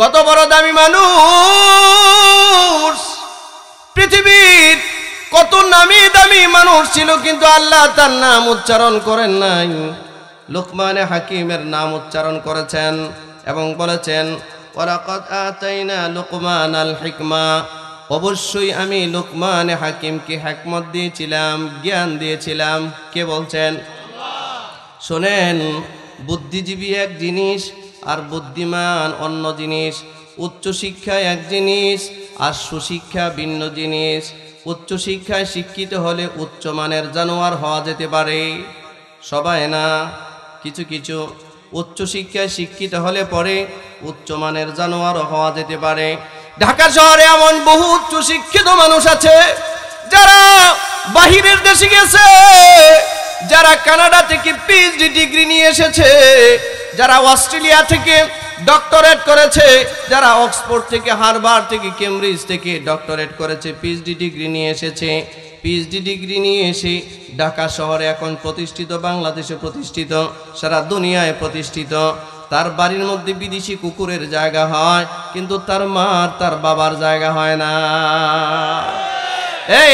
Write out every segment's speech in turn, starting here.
কত বড় দামি মানুষ পৃথিবীর কত নামি দামি মানুষ ছিল কিন্তু আল্লাহ তার নাম উচ্চারণ করেন নাই লোকমানে হাকিমের নাম উচ্চারণ করেছেন এবং বলেছেন লোকমান আল হিকমা অবশ্যই আমি লোকমান হাকিমকে হ্যাকমত দিয়েছিলাম জ্ঞান দিয়েছিলাম কে বলছেন শোনেন বুদ্ধিজীবী এক জিনিস আর বুদ্ধিমান অন্য জিনিস উচ্চশিক্ষা এক জিনিস আর সুশিক্ষা ভিন্ন জিনিস উচ্চশিক্ষায় শিক্ষিত হলে উচ্চমানের জানোয়ার হওয়া যেতে পারে সবাই না কিছু কিছু উচ্চশিক্ষায় শিক্ষিত হলে পরে উচ্চমানের জানোয়ার হওয়া যেতে পারে ঢাকা শহরে এমন বহু উচ্চশিক্ষিত মানুষ আছে যারা বাহিরের দেশে গেছে যারা কানাডা থেকে পিএইচডি ডিগ্রি নিয়ে এসেছে যারা অস্ট্রেলিয়া থেকে ডক্টরেট করেছে যারা অক্সফোর্ড থেকে হারবার থেকে কেমব্রিজ থেকে ডক্টরেট করেছে পিএইচডি ডিগ্রি নিয়ে এসেছে পিএইচডি ডিগ্রি নিয়ে এসে ঢাকা শহরে এখন প্রতিষ্ঠিত বাংলাদেশে প্রতিষ্ঠিত সারা দুনিয়ায় প্রতিষ্ঠিত তার বাড়ির মধ্যে বিদেশি কুকুরের জায়গা হয় কিন্তু তার মার তার বাবার জায়গা হয় না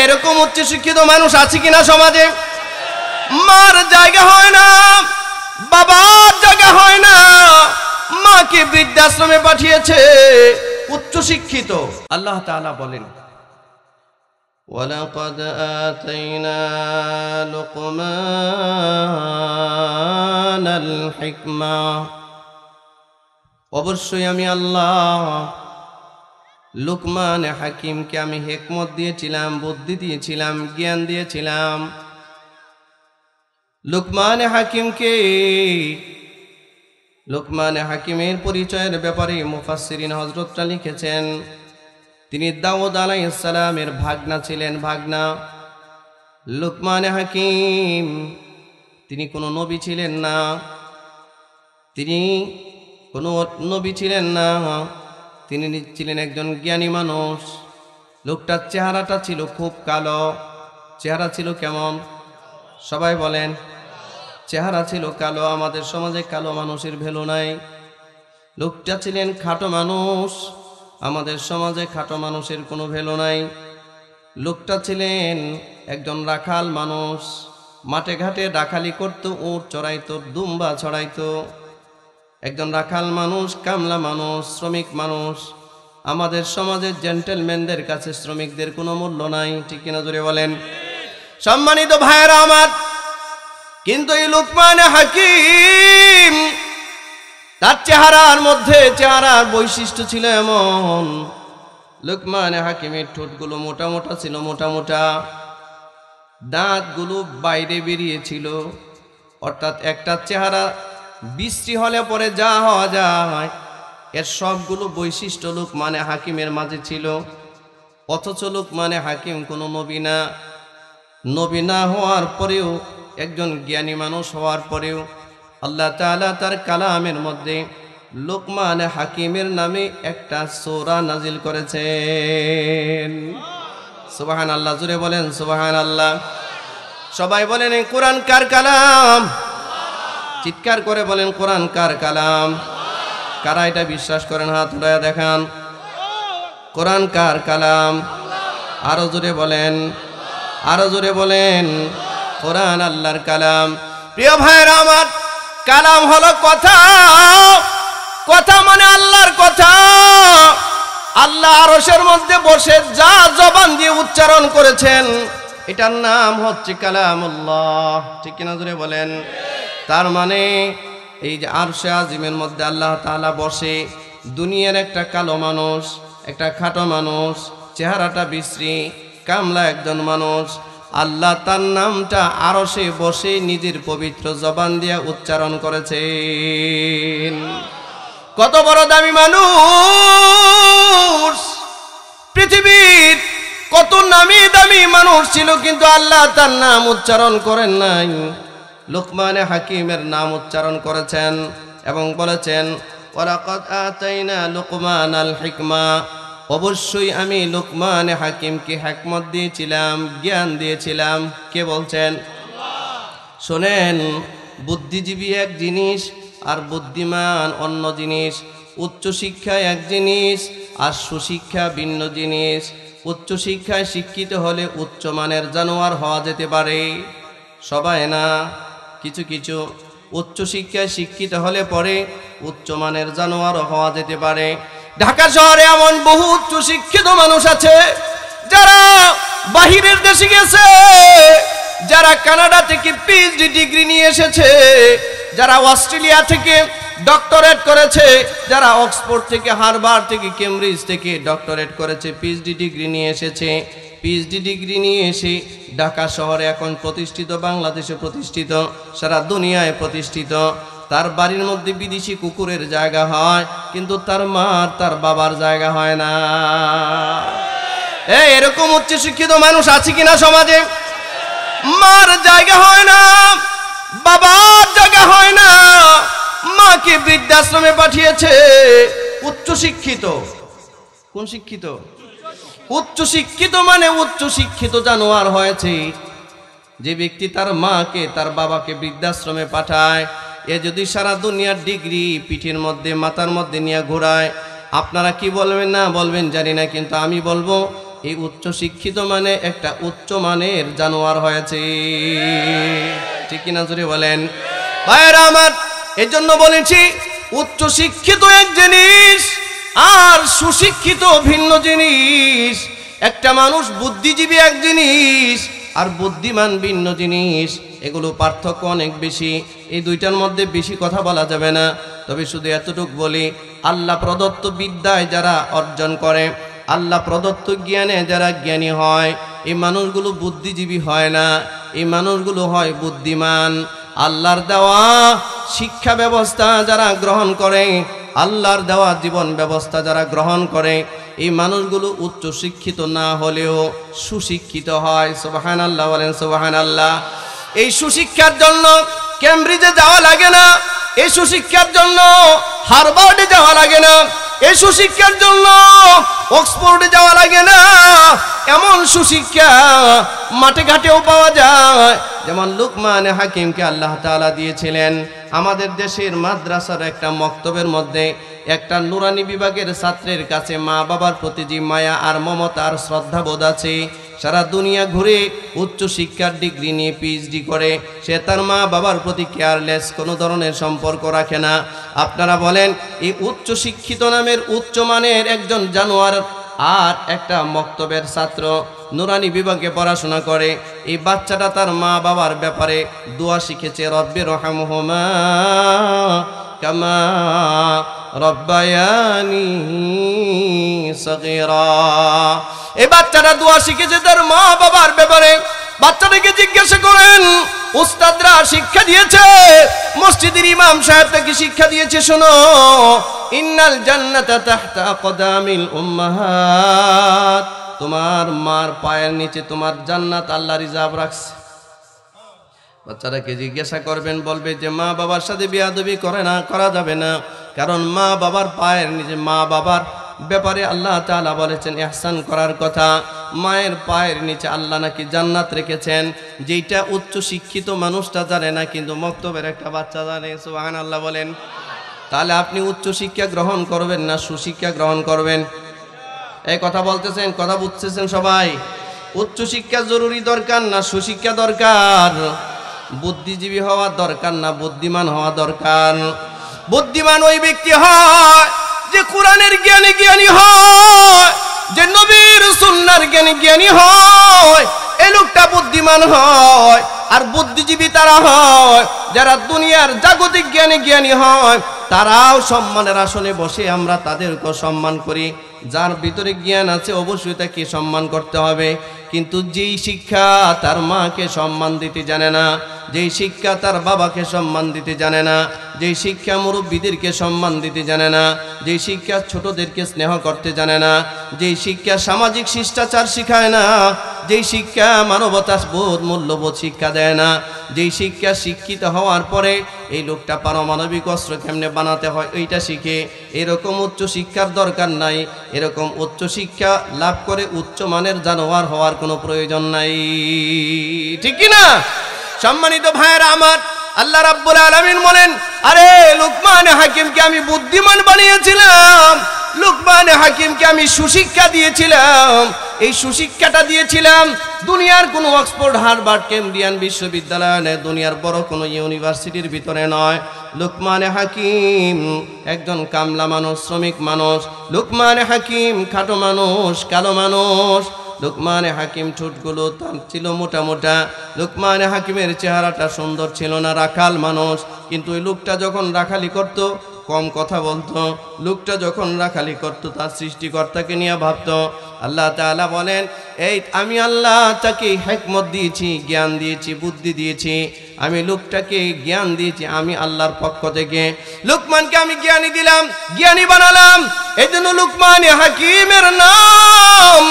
এরকম এরকম শিক্ষিত মানুষ আছে কিনা সমাজে মার জায়গা হয় না বাবা জায়গা হয় না মাকে বৃদ্ধাশ্রমে পাঠিয়েছে উচ্চ শিক্ষিত আল্লাহ তাআলা বলেন ولقد آتينا لقمان الحكمة অবশ্যই আমি আল্লাহ লুকমান হাকিমকে আমি হেকমত দিয়েছিলাম বুদ্ধি দিয়েছিলাম জ্ঞান দিয়েছিলাম লোকমান হাকিমকে লোকমান হাকিমের পরিচয়ের ব্যাপারে মুফাসিরিন হজরতটা লিখেছেন তিনি দাউদ আলাই ইসালামের ভাগনা ছিলেন ভাগনা লোকমান হাকিম তিনি কোনো নবী ছিলেন না তিনি কোনো নবী ছিলেন না তিনি ছিলেন একজন জ্ঞানী মানুষ লোকটার চেহারাটা ছিল খুব কালো চেহারা ছিল কেমন সবাই বলেন চেহারা ছিল কালো আমাদের সমাজে কালো মানুষের ভেলু নাই লোকটা ছিলেন খাটো মানুষ আমাদের সমাজে খাটো মানুষের কোনো ভেলু নাই লোকটা ছিলেন একজন রাখাল মানুষ মাঠে ঘাটে রাখালি করত উঁট চড়াইতো দুম্বা ছড়াইতো একজন রাখাল মানুষ কামলা মানুষ শ্রমিক মানুষ আমাদের সমাজের জেন্টেলম্যানদের কাছে শ্রমিকদের কোনো মূল্য নাই ঠিক কিনা জোরে বলেন সম্মানিত ভাইয়েরা আমার কিন্তু এই লুকমান হাকিম তার চেহারার মধ্যে চেহারার বৈশিষ্ট্য ছিল এমন লোকমান হাকিমের ঠোঁটগুলো মোটা মোটা ছিল মোটা মোটা দাঁতগুলো বাইরে বেরিয়েছিল অর্থাৎ একটা চেহারা বৃষ্টি হলে পরে যা হওয়া যায় এর সবগুলো বৈশিষ্ট্য লোক মানে হাকিমের মাঝে ছিল অথচ লোক মানে হাকিম কোনো নবী না নবী না হওয়ার পরেও একজন জ্ঞানী মানুষ হওয়ার পরেও আল্লাহ তালা তার কালামের মধ্যে লোকমান হাকিমের নামে একটা সোরা নাজিল করেছেন সুবাহান আল্লাহ জুড়ে বলেন সুবাহান আল্লাহ সবাই বলেন কোরআন কার কালাম চিৎকার করে বলেন কোরআন কার কালাম কারা এটা বিশ্বাস করেন হাত উড়ায় দেখান কোরআন কার কালাম আরো জোরে বলেন আরো জোরে বলেন কোরআন আল্লাহর কালাম প্রিয় ভাইরা আমার কালাম হলো কথা কথা মানে আল্লাহর কথা আল্লাহ আরসের মধ্যে বসে যা জবান দিয়ে উচ্চারণ করেছেন এটার নাম হচ্ছে কালামুল্লাহ ঠিক কিনা জুড়ে বলেন তার মানে এই যে আরশে আজিমের মধ্যে আল্লাহ তালা বসে দুনিয়ার একটা কালো মানুষ একটা খাটো মানুষ চেহারাটা বিশ্রী কামলা একজন মানুষ আল্লাহ তার নামটা আরো সে বসে নিজের পবিত্র জবান দিয়া উচ্চারণ করেছেন কত বড় দামি মানুষ পৃথিবীর কত নামি দামি মানুষ ছিল কিন্তু আল্লাহ তার নাম উচ্চারণ করেন নাই লোকমানে হাকিমের নাম উচ্চারণ করেছেন এবং বলেছেন ওরাকত লোকমান আল হিকমা অবশ্যই আমি লোকমান হাকিমকে হ্যাকমত দিয়েছিলাম জ্ঞান দিয়েছিলাম কে বলছেন শোনেন বুদ্ধিজীবী এক জিনিস আর বুদ্ধিমান অন্য জিনিস উচ্চশিক্ষা এক জিনিস আর সুশিক্ষা ভিন্ন জিনিস উচ্চশিক্ষায় শিক্ষিত হলে উচ্চমানের জানোয়ার হওয়া যেতে পারে সবাই না কিছু কিছু উচ্চশিক্ষায় শিক্ষিত হলে পরে উচ্চমানের জানোয়ারও হওয়া যেতে পারে ঢাকা শহরে এমন বহু শিক্ষিত মানুষ আছে যারা বাহিরের দেশে গেছে যারা কানাডা থেকে পিএইচডি ডিগ্রি নিয়ে এসেছে যারা অস্ট্রেলিয়া থেকে ডক্টরেট করেছে যারা অক্সফোর্ড থেকে হারবার থেকে কেমব্রিজ থেকে ডক্টরেট করেছে পিএইচডি ডিগ্রি নিয়ে এসেছে পিএইচডি ডিগ্রি নিয়ে এসে ঢাকা শহরে এখন প্রতিষ্ঠিত বাংলাদেশে প্রতিষ্ঠিত সারা দুনিয়ায় প্রতিষ্ঠিত তার বাড়ির মধ্যে বিদেশি কুকুরের জায়গা হয় কিন্তু তার মার তার বাবার জায়গা হয় না এই এরকম উচ্চ শিক্ষিত মানুষ আছে কিনা সমাজে মার জায়গা হয় না বাবার জায়গা হয় না মাকে বৃদ্ধাশ্রমে পাঠিয়েছে উচ্চ শিক্ষিত কোন শিক্ষিত উচ্চ শিক্ষিত মানে উচ্চ শিক্ষিত জানোয়ার হয়েছে যে ব্যক্তি তার মাকে তার বাবাকে বৃদ্ধাশ্রমে পাঠায় এ যদি সারা দুনিয়ার ডিগ্রি পিঠের মধ্যে মাথার মধ্যে নিয়ে ঘোরায় আপনারা কি বলবেন না বলবেন জানি না কিন্তু আমি বলবো এই উচ্চ শিক্ষিত মানে একটা উচ্চ মানের জানোয়ার হয়েছে ঠিক কিনা জোরে বলেন ভাইয়েরা আমার এই জন্য বলেছি উচ্চ শিক্ষিত এক জিনিস আর সুশিক্ষিত ভিন্ন জিনিস একটা মানুষ বুদ্ধিজীবী এক জিনিস আর বুদ্ধিমান ভিন্ন জিনিস এগুলো পার্থক্য অনেক বেশি এই দুইটার মধ্যে বেশি কথা বলা যাবে না তবে শুধু এতটুক বলি আল্লাহ প্রদত্ত বিদ্যায় যারা অর্জন করে আল্লাহ প্রদত্ত জ্ঞানে যারা জ্ঞানী হয় এই মানুষগুলো বুদ্ধিজীবী হয় না এই মানুষগুলো হয় বুদ্ধিমান আল্লাহর দেওয়া শিক্ষা ব্যবস্থা যারা গ্রহণ করে আল্লাহর দেওয়া জীবন ব্যবস্থা যারা গ্রহণ করে এই মানুষগুলো উচ্চ শিক্ষিত না হলেও সুশিক্ষিত হয় সোবাহান আল্লাহ বলেন সোবাহান আল্লাহ এই সুশিক্ষার জন্য ক্যামব্রিজে যাওয়া লাগে না এই সুশিক্ষার জন্য হারবার্ডে যাওয়া লাগে না এই সুশিক্ষার জন্য অক্সফোর্ডে যাওয়া লাগে না এমন সুশিক্ষা মাঠে ঘাটেও পাওয়া যায় যেমন লুকমান হাকিমকে আল্লাহ তালা দিয়েছিলেন আমাদের দেশের মাদ্রাসার একটা মক্তবের মধ্যে একটা নুরানি বিভাগের ছাত্রের কাছে মা বাবার প্রতি যে মায়া আর মমতা আর শ্রদ্ধাবোধ আছে সারা দুনিয়া ঘুরে উচ্চ শিক্ষার ডিগ্রি নিয়ে পিএইচডি করে সে তার মা বাবার প্রতি কেয়ারলেস কোনো ধরনের সম্পর্ক রাখে না আপনারা বলেন এই উচ্চ শিক্ষিত নামের উচ্চ মানের একজন জানোয়ার আর একটা মক্তবের ছাত্র নুরানি বিভাগে পড়াশোনা করে এই বাচ্চাটা তার মা বাবার ব্যাপারে দোয়া শিখেছে রব্বে রহমহমা কামা রব্বায়ানি সগেরা এই বাচ্চারা দোয়া শিখেছে তার মা বাবার ব্যাপারে বাচ্চাটাকে জিজ্ঞাসা করেন উস্তাদরা শিক্ষা দিয়েছে মসজিদের ইমাম সাহেব তাকে শিক্ষা দিয়েছে শোনো ইন্নাল জান্নাতা তাহতা কদামিল উম্মাহাত তোমার মার পায়ের নিচে তোমার জান্নাত আল্লাহ রিজাব রাখছে বাচ্চাটাকে জিজ্ঞাসা করবেন বলবে যে মা বাবার সাথে বিয়াদবি করে না করা যাবে না কারণ মা বাবার পায়ের নিচে মা বাবার ব্যাপারে আল্লাহ তালা বলেছেন এহসান করার কথা মায়ের পায়ের নিচে আল্লাহ নাকি জান্নাত রেখেছেন যেইটা উচ্চ শিক্ষিত মানুষটা জানে না কিন্তু মক্তবের একটা বাচ্চা জানে সুবাহান আল্লাহ বলেন তাহলে আপনি উচ্চ শিক্ষা গ্রহণ করবেন না সুশিক্ষা গ্রহণ করবেন এই কথা বলতেছেন কথা বুঝতেছেন সবাই উচ্চ শিক্ষা জরুরি দরকার না সুশিক্ষা দরকার বুদ্ধিজীবী হওয়া দরকার না বুদ্ধিমান হওয়া দরকার বুদ্ধিমান ওই ব্যক্তি হয় যে কোরআনের জ্ঞানী জ্ঞানী হয় যে নবীর সুন্নার জ্ঞানী জ্ঞানী হয় এ লোকটা বুদ্ধিমান হয় আর বুদ্ধিজীবী তারা হয় যারা দুনিয়ার জাগতিক জ্ঞানী জ্ঞানী হয় তারাও সম্মানের আসনে বসে আমরা তাদেরকে সম্মান করি যার ভিতরে জ্ঞান আছে অবশ্যই তাকে সম্মান করতে হবে কিন্তু যেই শিক্ষা তার মাকে সম্মান দিতে জানে না যেই শিক্ষা তার বাবাকে সম্মান দিতে জানে না যেই শিক্ষা মুরব্বীদেরকে সম্মান দিতে জানে না যেই শিক্ষা ছোটদেরকে স্নেহ করতে জানে না যেই শিক্ষা সামাজিক শিষ্টাচার শিখায় না যেই শিক্ষা মানবতা বোধ মূল্যবোধ শিক্ষা দেয় না যেই শিক্ষা শিক্ষিত হওয়ার পরে এই লোকটা পারমাণবিক অস্ত্র কেমনে বানাতে হয় ওইটা শিখে এরকম উচ্চ শিক্ষার দরকার নাই এরকম উচ্চ শিক্ষা লাভ করে উচ্চ মানের জানোয়ার হওয়ার কোনো প্রয়োজন নাই ঠিক না সম্মানিত ভাইয়েরা আমার আল্লাহ রাব্বুল আলামিন বলেন আরে লুকমান হাকিমকে আমি বুদ্ধিমান বানিয়েছিলাম লোকমান হাকিমকে আমি সুশিক্ষা দিয়েছিলাম এই সুশিক্ষাটা দিয়েছিলাম দুনিয়ার কোনো অক্সফোর্ড হারবার্ড কেমব্রিয়ান বিশ্ববিদ্যালয় নেই দুনিয়ার বড় কোনো ইউনিভার্সিটির ভিতরে নয় লুকমান হাকিম একজন কামলা মানুষ শ্রমিক মানুষ লুকমান হাকিম খাটো মানুষ কালো মানুষ লুকমান হাকিম ঠোঁটগুলো তার ছিল মোটা মোটা লুকমান হাকিমের চেহারাটা সুন্দর ছিল না রাখাল মানুষ কিন্তু ওই লোকটা যখন রাখালি করতো কম কথা বলতো লোকটা যখন রাখালি করত তার সৃষ্টিকর্তাকে নিয়ে ভাবত আল্লাহ তালা বলেন এই আমি আল্লাহ তাকে হেকমত দিয়েছি জ্ঞান দিয়েছি বুদ্ধি দিয়েছি আমি লোকটাকে জ্ঞান দিয়েছি আমি আল্লাহর পক্ষ থেকে লুকমানকে আমি জ্ঞানী দিলাম জ্ঞানী বানালাম এই জন্য লুকমান হাকিমের নাম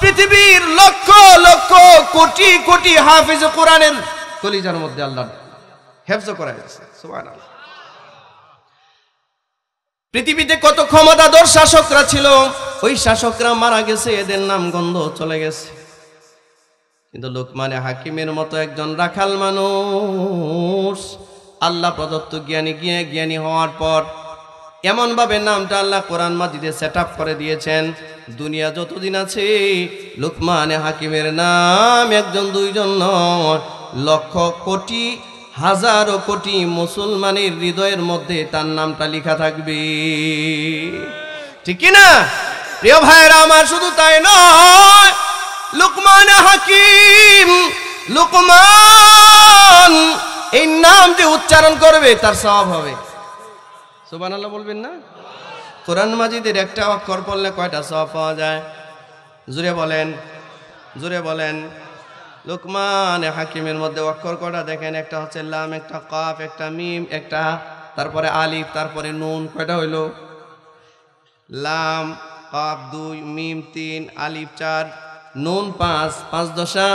পৃথিবীর লক্ষ লক্ষ কোটি কোটি হাফিজ কোরআনের কলিজার মধ্যে আল্লাহ হেফজ করা হয়েছে পৃথিবীতে কত ক্ষমতাধর শাসকরা ছিল ওই শাসকরা মারা গেছে এদের নাম গন্ধ চলে গেছে কিন্তু লোকমানে হাকিমের মতো একজন রাখাল মানুষ আল্লাহ প্রদত্ত জ্ঞানী গিয়ে জ্ঞানী হওয়ার পর এমনভাবে নামটা আল্লাহ কোরআন মাজিদে সেট আপ করে দিয়েছেন দুনিয়া যতদিন আছে লোকমানে হাকিমের নাম একজন দুইজন লক্ষ কোটি হাজারো কোটি মুসলমানের হৃদয়ের মধ্যে তার নামটা লেখা থাকবে ঠিক না প্রিয় ভাইরা আমার শুধু তাই নয় লুকমান হাকিম লুকমান এই নাম যে উচ্চারণ করবে তার স্বভাব হবে বলবেন না কোরআন মাজিদের একটা অক্ষর পড়লে কয়টা সব পাওয়া যায় জুড়ে বলেন জুড়ে বলেন লুকমান হাকিমের মধ্যে অক্ষর কটা দেখেন একটা হচ্ছে লাম একটা কাপ একটা মিম একটা তারপরে আলিফ তারপরে নুন কয়টা হইল লাম কাপ দুই মিম তিন আলিফ চার নুন পাঁচ পাঁচ দশা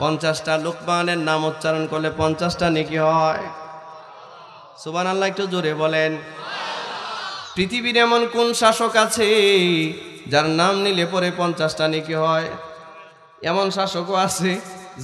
পঞ্চাশটা লোকমানের নাম উচ্চারণ করলে পঞ্চাশটা নেকি হয় সুবান আল্লাহ একটু জোরে বলেন পৃথিবীর এমন কোন শাসক আছে যার নাম নিলে পরে পঞ্চাশটা নেকি হয় এমন শাসকও আছে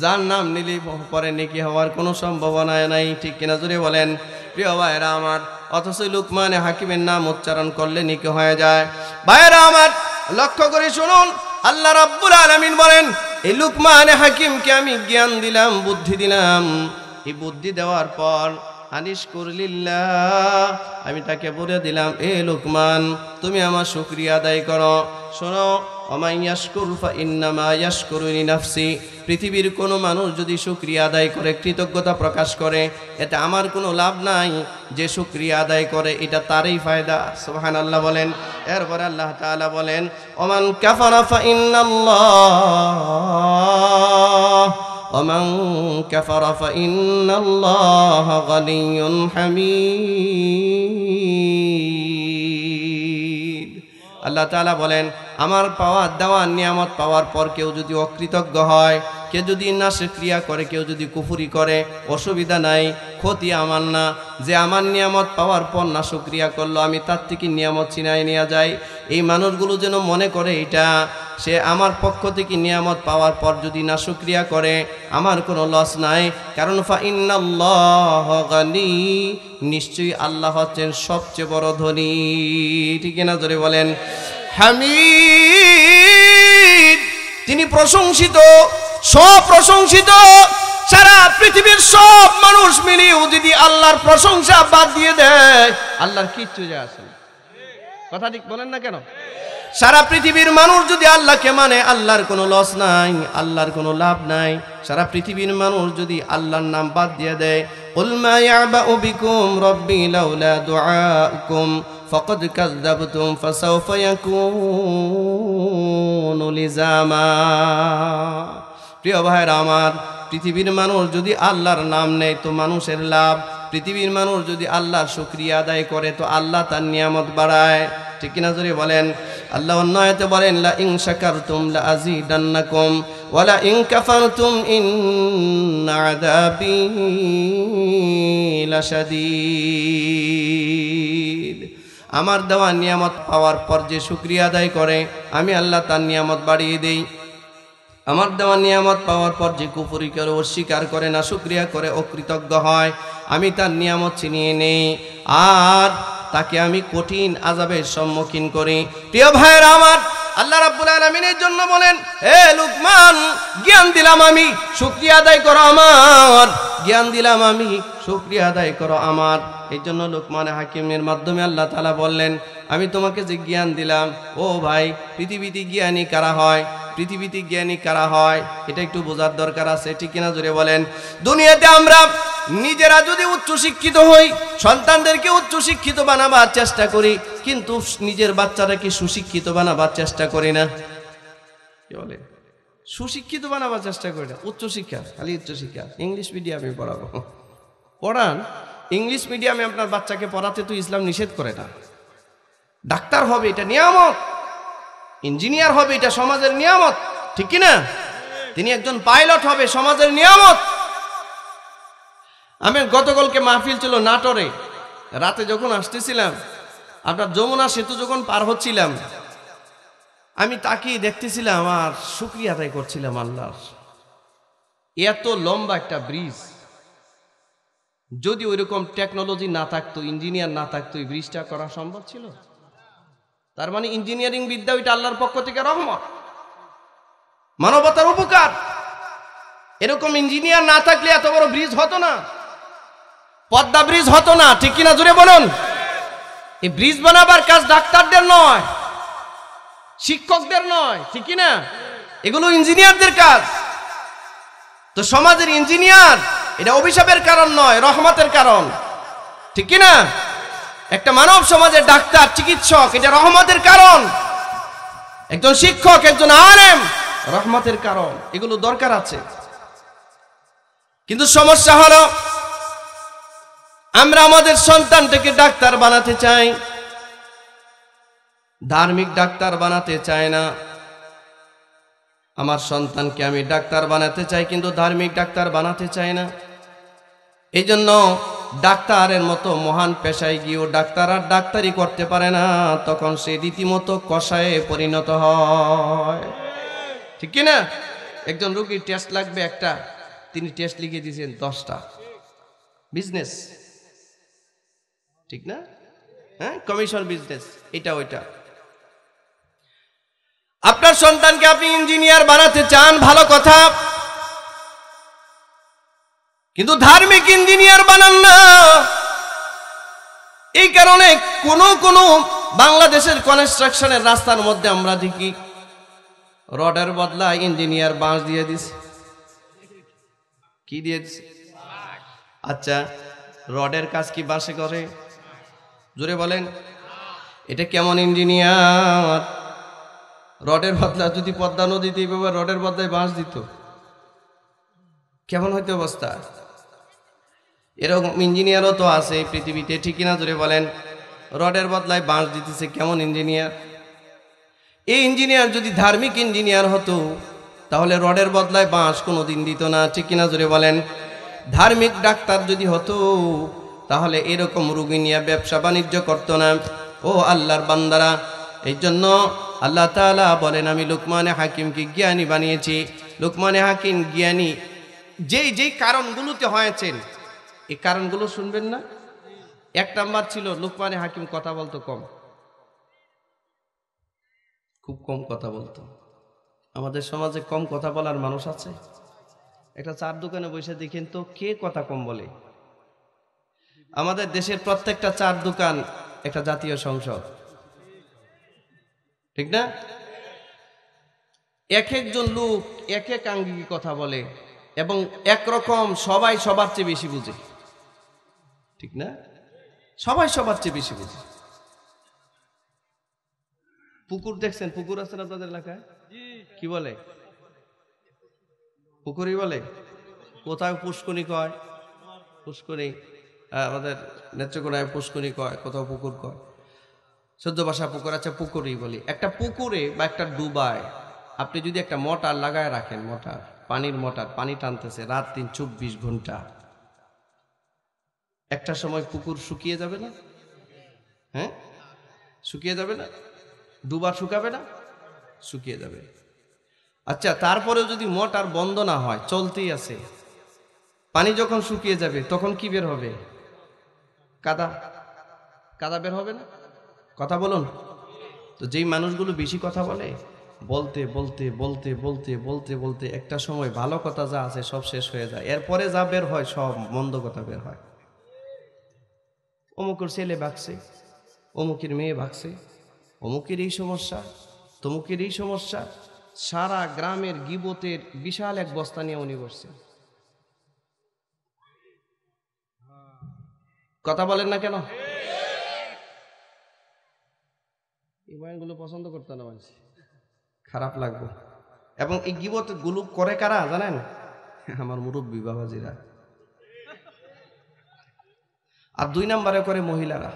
যার নাম নিলি পরে নেকি হওয়ার কোনো সম্ভাবনা নাই ঠিক কিনা জুড়ে বলেন প্রিয় ভাইরা আমার অথচ লুকমানে হাকিমের নাম উচ্চারণ করলে নিকি হয়ে যায় ভাইরা আমার লক্ষ্য করে শুনুন আল্লাহ রাব্বুল আলমিন বলেন এই লুকমানে হাকিমকে আমি জ্ঞান দিলাম বুদ্ধি দিলাম এই বুদ্ধি দেওয়ার পর আনিস করলিল্লা আমি তাকে বলে দিলাম এ লোকমান তুমি আমার শুক্রিয়া আদায় করো শোনো অমাইয়াসকুরফা ইন্নামা ইয়াসকুরুনি নাফসি পৃথিবীর কোনো মানুষ যদি সুক্রিয়া আদায় করে কৃতজ্ঞতা প্রকাশ করে এতে আমার কোনো লাভ নাই যে সুক্রিয়া আদায় করে এটা তারই ফায়দা সোহান আল্লাহ বলেন এরপরে আল্লাহ তাআলা বলেন ওমান কাফারাফা ইন্নাল্লাহ ومن كفر فإن الله غني حميد আল্লাহ তালা বলেন আমার পাওয়া দেওয়া নিয়ামত পাওয়ার পর কেউ যদি অকৃতজ্ঞ হয় কেউ যদি না ক্রিয়া করে কেউ যদি কুফুরি করে অসুবিধা নাই ক্ষতি আমার না যে আমার নিয়ামত পাওয়ার পর না সুক্রিয়া করলো আমি তার থেকে নিয়ামত চিনাই নেওয়া যায় এই মানুষগুলো যেন মনে করে এটা সে আমার পক্ষ থেকে নিয়ামত পাওয়ার পর যদি না সুক্রিয়া করে আমার কোনো লস নাই কারণ ফাইনাল্লাহনি নিশ্চয়ই আল্লাহ হচ্ছেন সবচেয়ে বড় ধনী ঠিক না ধরে বলেন হামিদ তিনি প্রশংসিত স্বপ্রশংসিত সারা পৃথিবীর সব মানুষ মিলিয়েও যদি আল্লাহর প্রশংসা বাদ দিয়ে দেয় আল্লাহর কিচ্ছু যে আছে কথা ঠিক বলেন না কেন সারা পৃথিবীর মানুষ যদি আল্লাহকে মানে আল্লাহর কোনো লস নাই আল্লাহর কোনো লাভ নাই সারা পৃথিবীর মানুষ যদি আল্লাহর নাম বাদ দিয়ে দেয় قل ما প্রিয় ভাইরা আমার পৃথিবীর মানুষ যদি আল্লাহর নাম নেয় তো মানুষের লাভ পৃথিবীর মানুষ যদি আল্লাহর শুক্রিয়া আদায় করে তো আল্লাহ তার নিয়ামত বাড়ায় ঠিক কিনা জোরে বলেন আল্লাহ অন্যায়তে বলেন লা ইং শাকারতুম লা আজিদান্নাকুম ওয়া লা ইং কাফারতুম ইন্না আযাবি লাশাদীদ আমার দেওয়া নিয়ামত পাওয়ার পর যে শুক্রিয়া আদায় করে আমি আল্লাহ তার নিয়ামত বাড়িয়ে দেই আমার দেওয়া নিয়ামত পাওয়ার পর যে কুপুরি করে অস্বীকার করে না শুক্রিয়া করে অকৃতজ্ঞ হয় আমি তার নিয়ামত ছিনিয়ে নেই আর তাকে আমি কঠিন আজাবের সম্মুখীন করি প্রিয় ভাইয়ের আমার আল্লাহ রাব্বুল আলামিনের জন্য বলেন হে লুকমান জ্ঞান দিলাম আমি শুকরিয়া আদায় করো আমার জ্ঞান দিলাম আমি শুকরিয়া আদায় করো আমার এই জন্য লোকমান হাকিমের মাধ্যমে আল্লাহ তাআলা বললেন আমি তোমাকে যে জ্ঞান দিলাম ও ভাই পৃথিবীতে জ্ঞানী কারা হয় পৃথিবীতে জ্ঞানী কারা হয় এটা একটু বোঝার দরকার আছে ঠিক কিনা জুড়ে বলেন দুনিয়াতে আমরা নিজেরা যদি উচ্চশিক্ষিত হই সন্তানদেরকে উচ্চশিক্ষিত বানাবার চেষ্টা করি কিন্তু নিজের বাচ্চাটাকে সুশিক্ষিত বানাবার চেষ্টা করি না কি বলে সুশিক্ষিত বানাবার চেষ্টা করি না উচ্চশিক্ষা খালি উচ্চশিক্ষা ইংলিশ মিডিয়ামে পড়াবো পড়ান ইংলিশ মিডিয়ামে আপনার বাচ্চাকে পড়াতে তো ইসলাম নিষেধ করে না ডাক্তার হবে এটা নিয়ামত ইঞ্জিনিয়ার হবে এটা সমাজের নিয়ামত ঠিক কিনা তিনি একজন পাইলট হবে সমাজের নিয়ামত আমি গতকালকে মাহফিল ছিল নাটোরে রাতে যখন আসতেছিলাম আপনার যমুনা সেতু যখন পার হচ্ছিলাম আমি তাকিয়ে দেখতেছিলাম আর শুক্রিয়া আদায় করছিলাম আল্লাহর এত লম্বা একটা ব্রিজ যদি ওই রকম টেকনোলজি না থাকতো ইঞ্জিনিয়ার না থাকতো এই ব্রিজটা করা সম্ভব ছিল তার মানে ইঞ্জিনিয়ারিং বিদ্যা ওইটা আল্লাহর পক্ষ থেকে রহমত মানবতার উপকার এরকম ইঞ্জিনিয়ার না থাকলে এত বড় ব্রিজ হতো না পদ্মা ব্রিজ হতো না ঠিক কিনা জুড়ে বলুন এই ব্রিজ বানাবার কাজ ডাক্তারদের নয় শিক্ষকদের নয় ঠিক কিনা এগুলো ইঞ্জিনিয়ারদের কাজ তো সমাজের ইঞ্জিনিয়ার এটা অভিশাপের কারণ নয় রহমতের কারণ ঠিক কিনা একটা মানব সমাজের ডাক্তার চিকিৎসক এটা রহমতের কারণ একজন শিক্ষক একজন এম রহমতের কারণ এগুলো দরকার আছে কিন্তু সমস্যা হলো আমরা আমাদের সন্তানটাকে ডাক্তার বানাতে চাই ধার্মিক ডাক্তার বানাতে চাই না আমার সন্তানকে আমি ডাক্তার বানাতে চাই কিন্তু ধার্মিক ডাক্তার বানাতে চাই না এই জন্য ডাক্তারের মতো মহান পেশায় গিয়েও ডাক্তার আর ডাক্তারি করতে পারে না তখন সে রীতিমতো কষায় পরিণত হয় ঠিক না একজন রুগীর টেস্ট লাগবে একটা তিনি টেস্ট লিখে দিয়েছেন দশটা বিজনেস ঠিক না হ্যাঁ কমিশন বিজনেস এটা ওইটা আপনার সন্তানকে আপনি ইঞ্জিনিয়ার বানাতে চান ভালো কথা কিন্তু ধার্মিক ইঞ্জিনিয়ার বানান না এই কারণে কোন কোন বাংলাদেশের কনস্ট্রাকশনের রাস্তার মধ্যে আমরা দেখি রডের বদলা ইঞ্জিনিয়ার বাঁশ দিয়ে দিছে কি দিয়ে আচ্ছা রডের কাজ কি বাসে করে জোরে বলেন এটা কেমন ইঞ্জিনিয়ার রডের বদলা যদি পদ্মা নদীতে এবার রডের বদলায় বাঁশ দিত কেমন হইতে অবস্থা এরকম ইঞ্জিনিয়ারও তো আছে পৃথিবীতে ঠিক কিনা জোরে বলেন রডের বদলায় বাঁশ দিতেছে কেমন ইঞ্জিনিয়ার এই ইঞ্জিনিয়ার যদি ধার্মিক ইঞ্জিনিয়ার হতো তাহলে রডের বদলায় বাঁশ কোনো দিন দিত না ঠিক কিনা জোরে বলেন ধার্মিক ডাক্তার যদি হতো তাহলে এরকম রুগী নিয়ে ব্যবসা বাণিজ্য করতো না ও আল্লাহর বান্দারা এই জন্য আল্লাহ তালা বলেন আমি লুকমানে হাকিমকে জ্ঞানী বানিয়েছি লুকমানে হাকিম জ্ঞানী যেই যেই কারণগুলোতে হয়েছেন এই কারণগুলো শুনবেন না এক নাম্বার ছিল লুকমানে হাকিম কথা বলতো কম খুব কম কথা বলতো আমাদের সমাজে কম কথা বলার মানুষ আছে একটা চার দোকানে বসে দেখেন তো কে কথা কম বলে আমাদের দেশের প্রত্যেকটা চার দোকান একটা জাতীয় সংসদ ঠিক না এক একজন লোক এক এক আঙ্গিকে কথা বলে এবং একরকম সবাই সবার চেয়ে বেশি বুঝে ঠিক না সবাই সবার চেয়ে বেশি বুঝে পুকুর দেখছেন পুকুর আছেন আপনাদের এলাকায় কি বলে পুকুরই বলে কোথায় পুষ্কনি কয় পুষ্কনি আমাদের নেত্রকোনায় পুষ্করি কয় কোথাও পুকুর কয় সদ্য ভাষা পুকুর আছে পুকুরই বলি একটা পুকুরে বা একটা ডুবায় আপনি যদি একটা মোটার লাগায় রাখেন মোটার পানির মোটার পানি টানতেছে রাত দিন চব্বিশ ঘন্টা একটা সময় পুকুর শুকিয়ে যাবে না হ্যাঁ শুকিয়ে যাবে না ডুবা শুকাবে না শুকিয়ে যাবে আচ্ছা তারপরে যদি মোটার বন্ধ না হয় চলতেই আছে পানি যখন শুকিয়ে যাবে তখন কি বের হবে কাদা কাদা বের হবে না কথা বলুন তো যেই মানুষগুলো বেশি কথা বলে বলতে বলতে বলতে বলতে বলতে বলতে একটা সময় ভালো কথা যা আছে সব শেষ হয়ে যায় এরপরে যা বের হয় সব মন্দ কথা বের হয় অমুকের ছেলে ভাগছে অমুকের মেয়ে ভাগছে অমুকের এই সমস্যা তমুকের এই সমস্যা সারা গ্রামের গিবতের বিশাল এক বস্তা নিয়ে উনি বসছেন কথা বলেন না কেন এই পছন্দ করতো না মানুষ খারাপ লাগবে এবং এই গুলু করে কারা জানেন আমার মুরব্বী বাবাজিরা আর দুই নম্বরে করে মহিলারা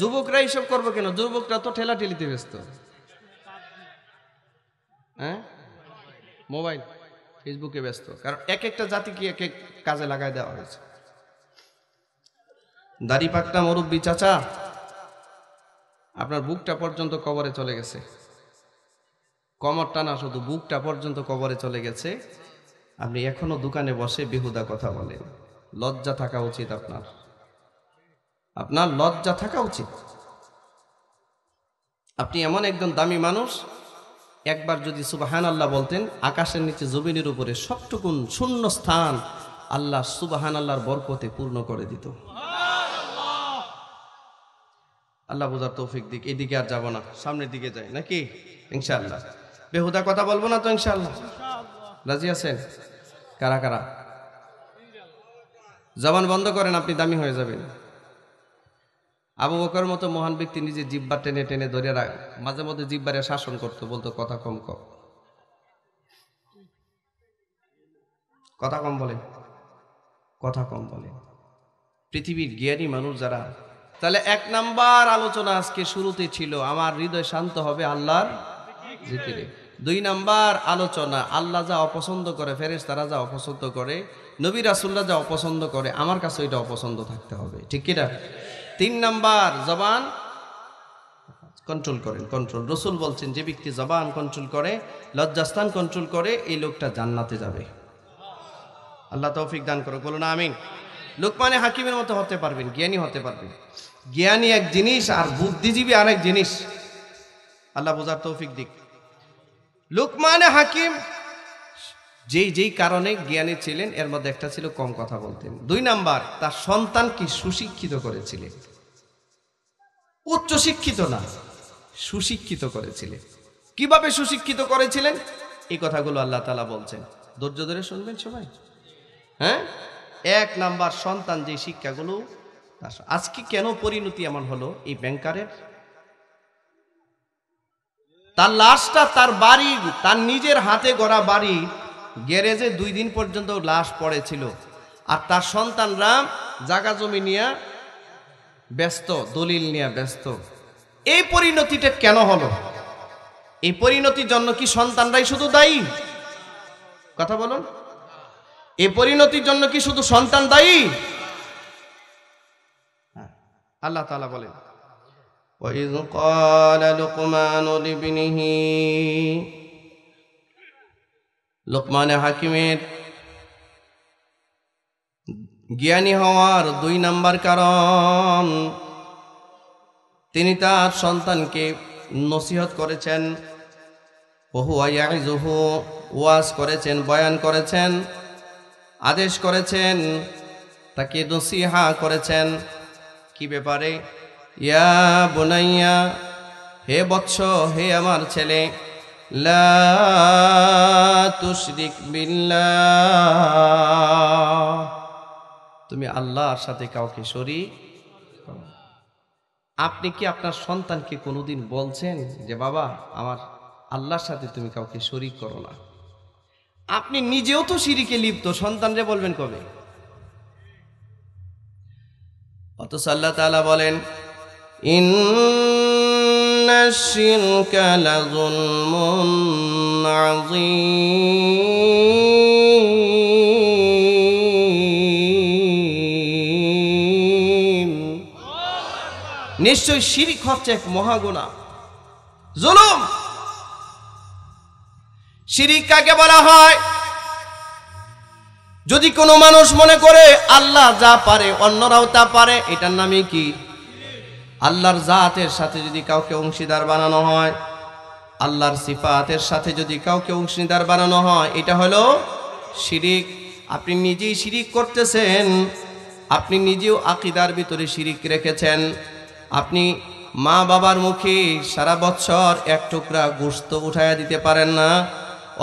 যুবকরা এইসব করবো কেন যুবকরা তো ঠেলা ঠেলিতে ব্যস্ত হ্যাঁ মোবাইল ফেসবুকে ব্যস্ত কারণ এক একটা জাতিকে এক এক কাজে লাগায় দেওয়া হয়েছে দাড়ি পাকটা মুরব্বী চাচা আপনার বুকটা পর্যন্ত কবরে চলে গেছে কমরটা না শুধু বুকটা পর্যন্ত কবরে চলে গেছে আপনি এখনো দোকানে বসে বেহুদা কথা বলেন লজ্জা থাকা উচিত আপনার আপনার লজ্জা থাকা উচিত আপনি এমন একজন দামি মানুষ একবার যদি সুবাহান আল্লাহ বলতেন আকাশের নিচে জমিনের উপরে সবটুকুন শূন্য স্থান আল্লাহ সুবাহান আল্লাহর বরকতে পূর্ণ করে দিত আল্লাহ বোঝার তৌফিক দিক এদিকে আর যাব না সামনের দিকে যাই নাকি ইনশাআল্লাহ বেহুদা কথা বলবো না তো ইনশাআল্লাহ রাজি আছেন কারা কারা জবান বন্ধ করেন আপনি দামি হয়ে যাবেন আবু বকর মতো মহান ব্যক্তি নিজে জিব্বা টেনে টেনে ধরে রাখ মাঝে মধ্যে জিব্বারে শাসন করতো বলতো কথা কম কম কথা কম বলে কথা কম বলে পৃথিবীর জ্ঞানী মানুষ যারা তাহলে এক নাম্বার আলোচনা আজকে শুরুতে ছিল আমার হৃদয় শান্ত হবে আল্লাহর জিকিরে দুই নাম্বার আলোচনা আল্লাহ যা অপছন্দ করে ফেরেস তারা যা অপছন্দ করে নবী রাসুল্লাহ যা অপছন্দ করে আমার কাছে এটা অপছন্দ থাকতে হবে ঠিক কিনা তিন নাম্বার জবান কন্ট্রোল করেন কন্ট্রোল রসুল বলছেন যে ব্যক্তি জবান কন্ট্রোল করে লজ্জাস্থান কন্ট্রোল করে এই লোকটা জান্নাতে যাবে আল্লাহ তৌফিক দান করো বলুন আমিন লোকমানে হাকিমের মতো হতে পারবেন জ্ঞানী হতে পারবেন জ্ঞানী এক জিনিস আর বুদ্ধিজীবী আরেক জিনিস আল্লাহ বোঝার তৌফিক দিক লোকমানে হাকিম যেই যেই কারণে জ্ঞানী ছিলেন এর মধ্যে একটা ছিল কম কথা বলতেন দুই নাম্বার তার সন্তান কি সুশিক্ষিত করেছিলেন উচ্চশিক্ষিত না সুশিক্ষিত করেছিলেন কিভাবে সুশিক্ষিত করেছিলেন এই কথাগুলো আল্লাহ তালা বলছেন ধৈর্য ধরে শুনবেন সবাই হ্যাঁ এক নাম্বার সন্তান যে শিক্ষাগুলো আজকে কেন পরিণতি এমন হলো এই ব্যাংকারের তার লাশটা তার বাড়ি তার নিজের হাতে গড়া বাড়ি গ্যারেজে দুই দিন পর্যন্ত লাশ পড়েছিল আর তার সন্তানরা জাগা জমি নিয়ে ব্যস্ত দলিল নিয়ে ব্যস্ত এই পরিণতিটা কেন হলো এই পরিণতির জন্য কি সন্তানরাই শুধু দায়ী কথা বলুন এ পরিণতির জন্য কি শুধু সন্তান দায়ী হ্যাঁ, আল্লাহ তালা বলেন وإذ قال لقمان لابنه লোকমান হাকিমের জ্ঞানী হওয়ার দুই নাম্বার কারণ তিনি তার সন্তানকে নসিহত করেছেন বহু ওয়াজ করেছেন বয়ান করেছেন আদেশ করেছেন তাকে নসিহা করেছেন কি ব্যাপারে ইয়া বোনাইয়া হে বৎস হে আমার ছেলে লা তুশরিক তুমি আল্লাহর সাথে কাউকে সরি আপনি কি আপনার সন্তানকে কোনোদিন বলছেন যে বাবা আমার আল্লাহর সাথে তুমি কাউকে শরিক করো না আপনি নিজেও তো সিঁড়িকে লিপ্ত সন্তানরে বলবেন কবে অত সাল্লাহ তালা বলেন নিশ্চয় শিরিক হচ্ছে এক মহাগুণা জুলুম শিরিক কাকে বলা হয় যদি কোনো মানুষ মনে করে আল্লাহ যা পারে অন্যরাও তা পারে এটার নামই কি আল্লাহর জাতের সাথে যদি কাউকে অংশীদার বানানো হয় আল্লাহর সিফাতের সাথে যদি কাউকে অংশীদার বানানো হয় এটা হলো শিরিক আপনি নিজেই শিরিক করতেছেন আপনি নিজেও আকিদার ভিতরে শিরিক রেখেছেন আপনি মা বাবার মুখে সারা বছর এক টুকরা গোস্ত উঠাইয়া দিতে পারেন না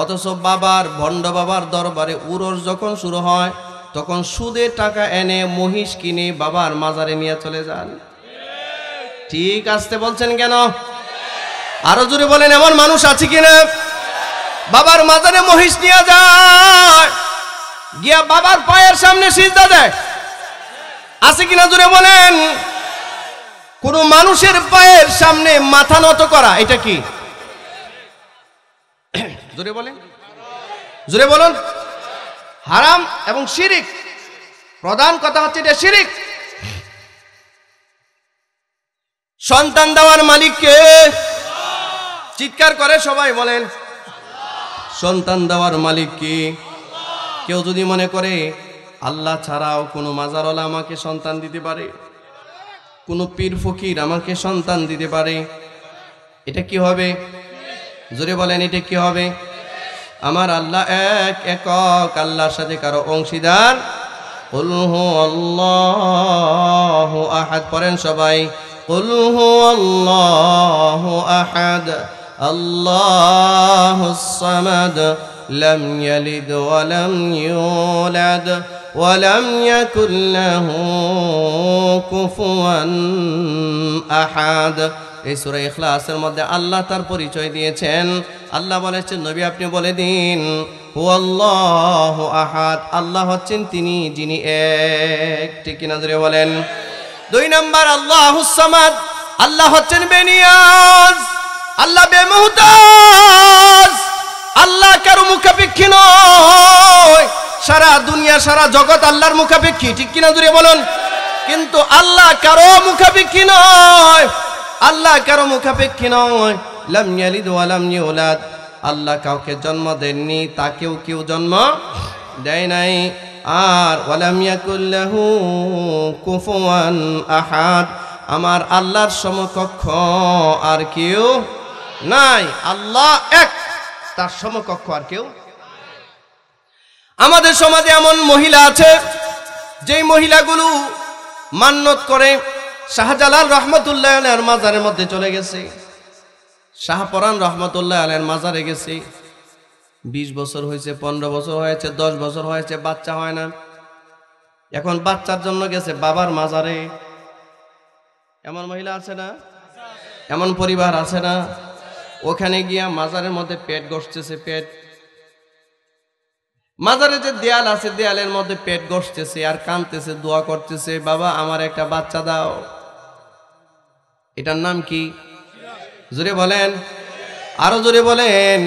অথচ বাবার ভণ্ড বাবার দরবারে উরস যখন শুরু হয় তখন সুদে টাকা এনে মহিষ কিনে বাবার মাজারে নিয়ে চলে যান ঠিক আসতে বলছেন কেন আরো জোরে বলেন এমন মানুষ আছে কিনা বাবার মাজারে মহিষ নিয়ে যায় গিয়া বাবার পায়ের সামনে সিজদা দেয় আছে কিনা জোরে বলেন কোন মানুষের পায়ের সামনে মাথা নত করা এটা কি জোরে বলেন জোরে বলুন হারাম এবং শিরিক প্রধান কথা হচ্ছে এটা শিরিক সন্তান দেওয়ার মালিককে চিৎকার করে সবাই বলেন সন্তান দেওয়ার মালিক কি কেউ যদি মনে করে আল্লাহ ছাড়াও কোনো মাজারওয়ালা আমাকে সন্তান দিতে পারে কোনো পীর ফকির আমাকে সন্তান দিতে পারে এটা কি হবে জোরে বলেন এটা কি হবে আমার আল্লাহ এক একক আল্লাহর সাথে কারো অংশীদার আহাদ পড়েন সবাই আহাদ আল্লাহ لم يلد ولم يولد ولم يكن له كفوا أحد এই সুরা ইখলাসের মধ্যে আল্লাহ তার পরিচয় দিয়েছেন আল্লাহ বলেছেন নবী আপনি বলে দিন আল্লাহ আহাদ আল্লাহ হচ্ছেন তিনি যিনি এক ঠিক কিনা ধরে বলেন দুই নম্বর আল্লাহ হুসামাদ আল্লাহ হচ্ছেন বেনিয়াজ আল্লাহ বেমহতাজ আল্লাহ কারো মুখাপেক্ষী নয় সারা দুনিয়া সারা জগৎ আল্লাহর মুখাপেক্ষী ঠিক কিনা দূরে বলুন কিন্তু আল্লাহ কারো মুখাপেক্ষী নয় আল্লাহ কারো মুখাপেক্ষী নয় লাম আল্লাহ কাউকে জন্ম দেননি তাকেও কেউ জন্ম দেয় নাই আর ওয়ালাম ইয়াকুল্লাহু কুফুয়ান আহাত আমার আল্লাহর সমকক্ষ আর কেউ নাই আল্লাহ এক তার সমকক্ষ আর কেউ আমাদের সমাজে এমন মহিলা আছে যেই মহিলাগুলো মান্যত করে শাহজালাল রহমতুল্লাহ আলের মাজারের মধ্যে চলে গেছে শাহপরান রহমতুল্লাহ আলের মাজারে গেছে বিশ বছর হয়েছে পনেরো বছর হয়েছে দশ বছর হয়েছে বাচ্চা হয় না এখন বাচ্চার জন্য গেছে বাবার মাজারে এমন মহিলা আছে না এমন পরিবার আছে না ওখানে গিয়া মাজারের মধ্যে পেট গসতেছে পেট মাজারে যে দেয়াল আছে দেয়ালের মধ্যে পেট গসতেছে আর কানতেছে দোয়া করতেছে বাবা আমার একটা বাচ্চা দাও এটার নাম কি জোরে বলেন আরো জোরে বলেন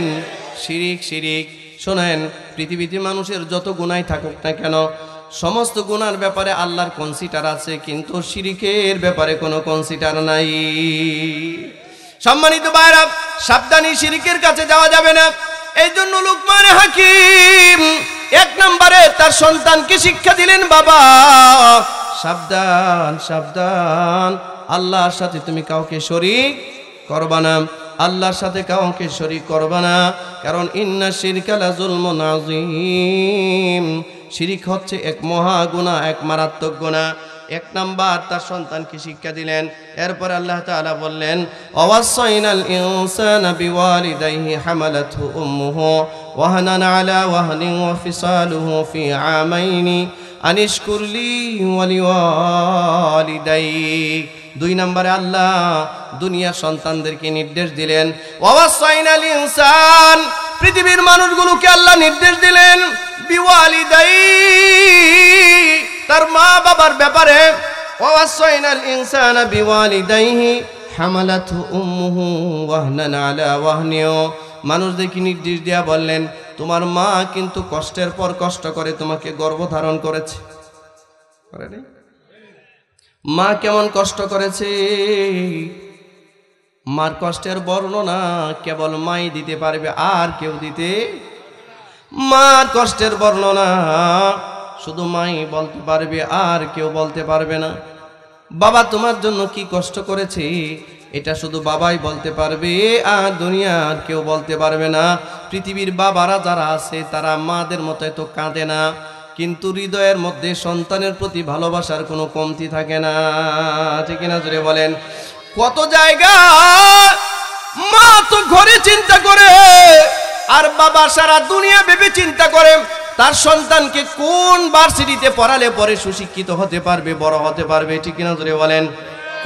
শিরিক শিরিক শোনেন পৃথিবীতে মানুষের যত গুণাই থাকুক না কেন সমস্ত গুণার ব্যাপারে আল্লাহর কনসিটার আছে কিন্তু শিরিকের ব্যাপারে কোনো কনসিটার নাই সম্মানিত বাইরা সাবধানী শিরিকের কাছে যাওয়া যাবে না এই জন্য লুকমান হাকিম এক নম্বরে তার সন্তানকে শিক্ষা দিলেন বাবা সাবধান সাবধান আল্লাহর সাথে তুমি কাউকে শরিক করবা না আল্লাহর সাথে কাউকে শরিক করবা না কারণ ইন্না শিরকালা জুলমুন আজিম শিরিক হচ্ছে এক মহা গুণা এক মারাত্মক গুণা এক নাম্বার তার সন্তানকে শিক্ষা দিলেন এরপর আল্লাহ তাআলা বললেন অওয়াসাইনাল ইনসানা বিওয়ালিদাইহি হামালাতহু উম্মুহু ওয়াহানান আলা ওয়াহনিন ওয়া ফিসালুহু ফি আমাইনি আনিশকুরলি ওয়ালি লিওয়ালিদাইহি দুই নম্বরে আল্লাহ দুনিয়ার সন্তানদেরকে নির্দেশ দিলেন ওয়াসাইনাল ইনসান পৃথিবীর মানুষগুলোকে আল্লাহ নির্দেশ দিলেন দাই তার মা বাবার ব্যাপারে ওয়াসাইনাল ইনসানা বিওয়ালিদাইহি হামালাতহু উম্মুহু ওয়াহনান আলা ওয়াহনিও মানুষদেরকে নির্দেশ দিয়া বললেন তোমার মা কিন্তু কষ্টের পর কষ্ট করে তোমাকে ধারণ করেছে করে মা কেমন কষ্ট করেছে মার কষ্টের বর্ণনা কেবল মাই দিতে পারবে আর কেউ দিতে মার কষ্টের বর্ণনা শুধু মাই বলতে পারবে আর কেউ বলতে পারবে না বাবা তোমার জন্য কি কষ্ট করেছে এটা শুধু বাবাই বলতে পারবে আর দুনিয়ার কেউ বলতে পারবে না পৃথিবীর বাবারা যারা আছে তারা মাদের মতো এত কাঁদে না কিন্তু হৃদয়ের মধ্যে সন্তানের প্রতি ভালোবাসার কোনো কমতি থাকে না ঠিক না জোরে বলেন কত জায়গা মা তো ঘরে চিন্তা করে আর বাবা সারা দুনিয়া ভেবে চিন্তা করে তার সন্তানকে কোন ভার্সিটিতে পড়ালে পরে সুশিক্ষিত হতে পারবে বড় হতে পারবে ঠিক কিনা ধরে বলেন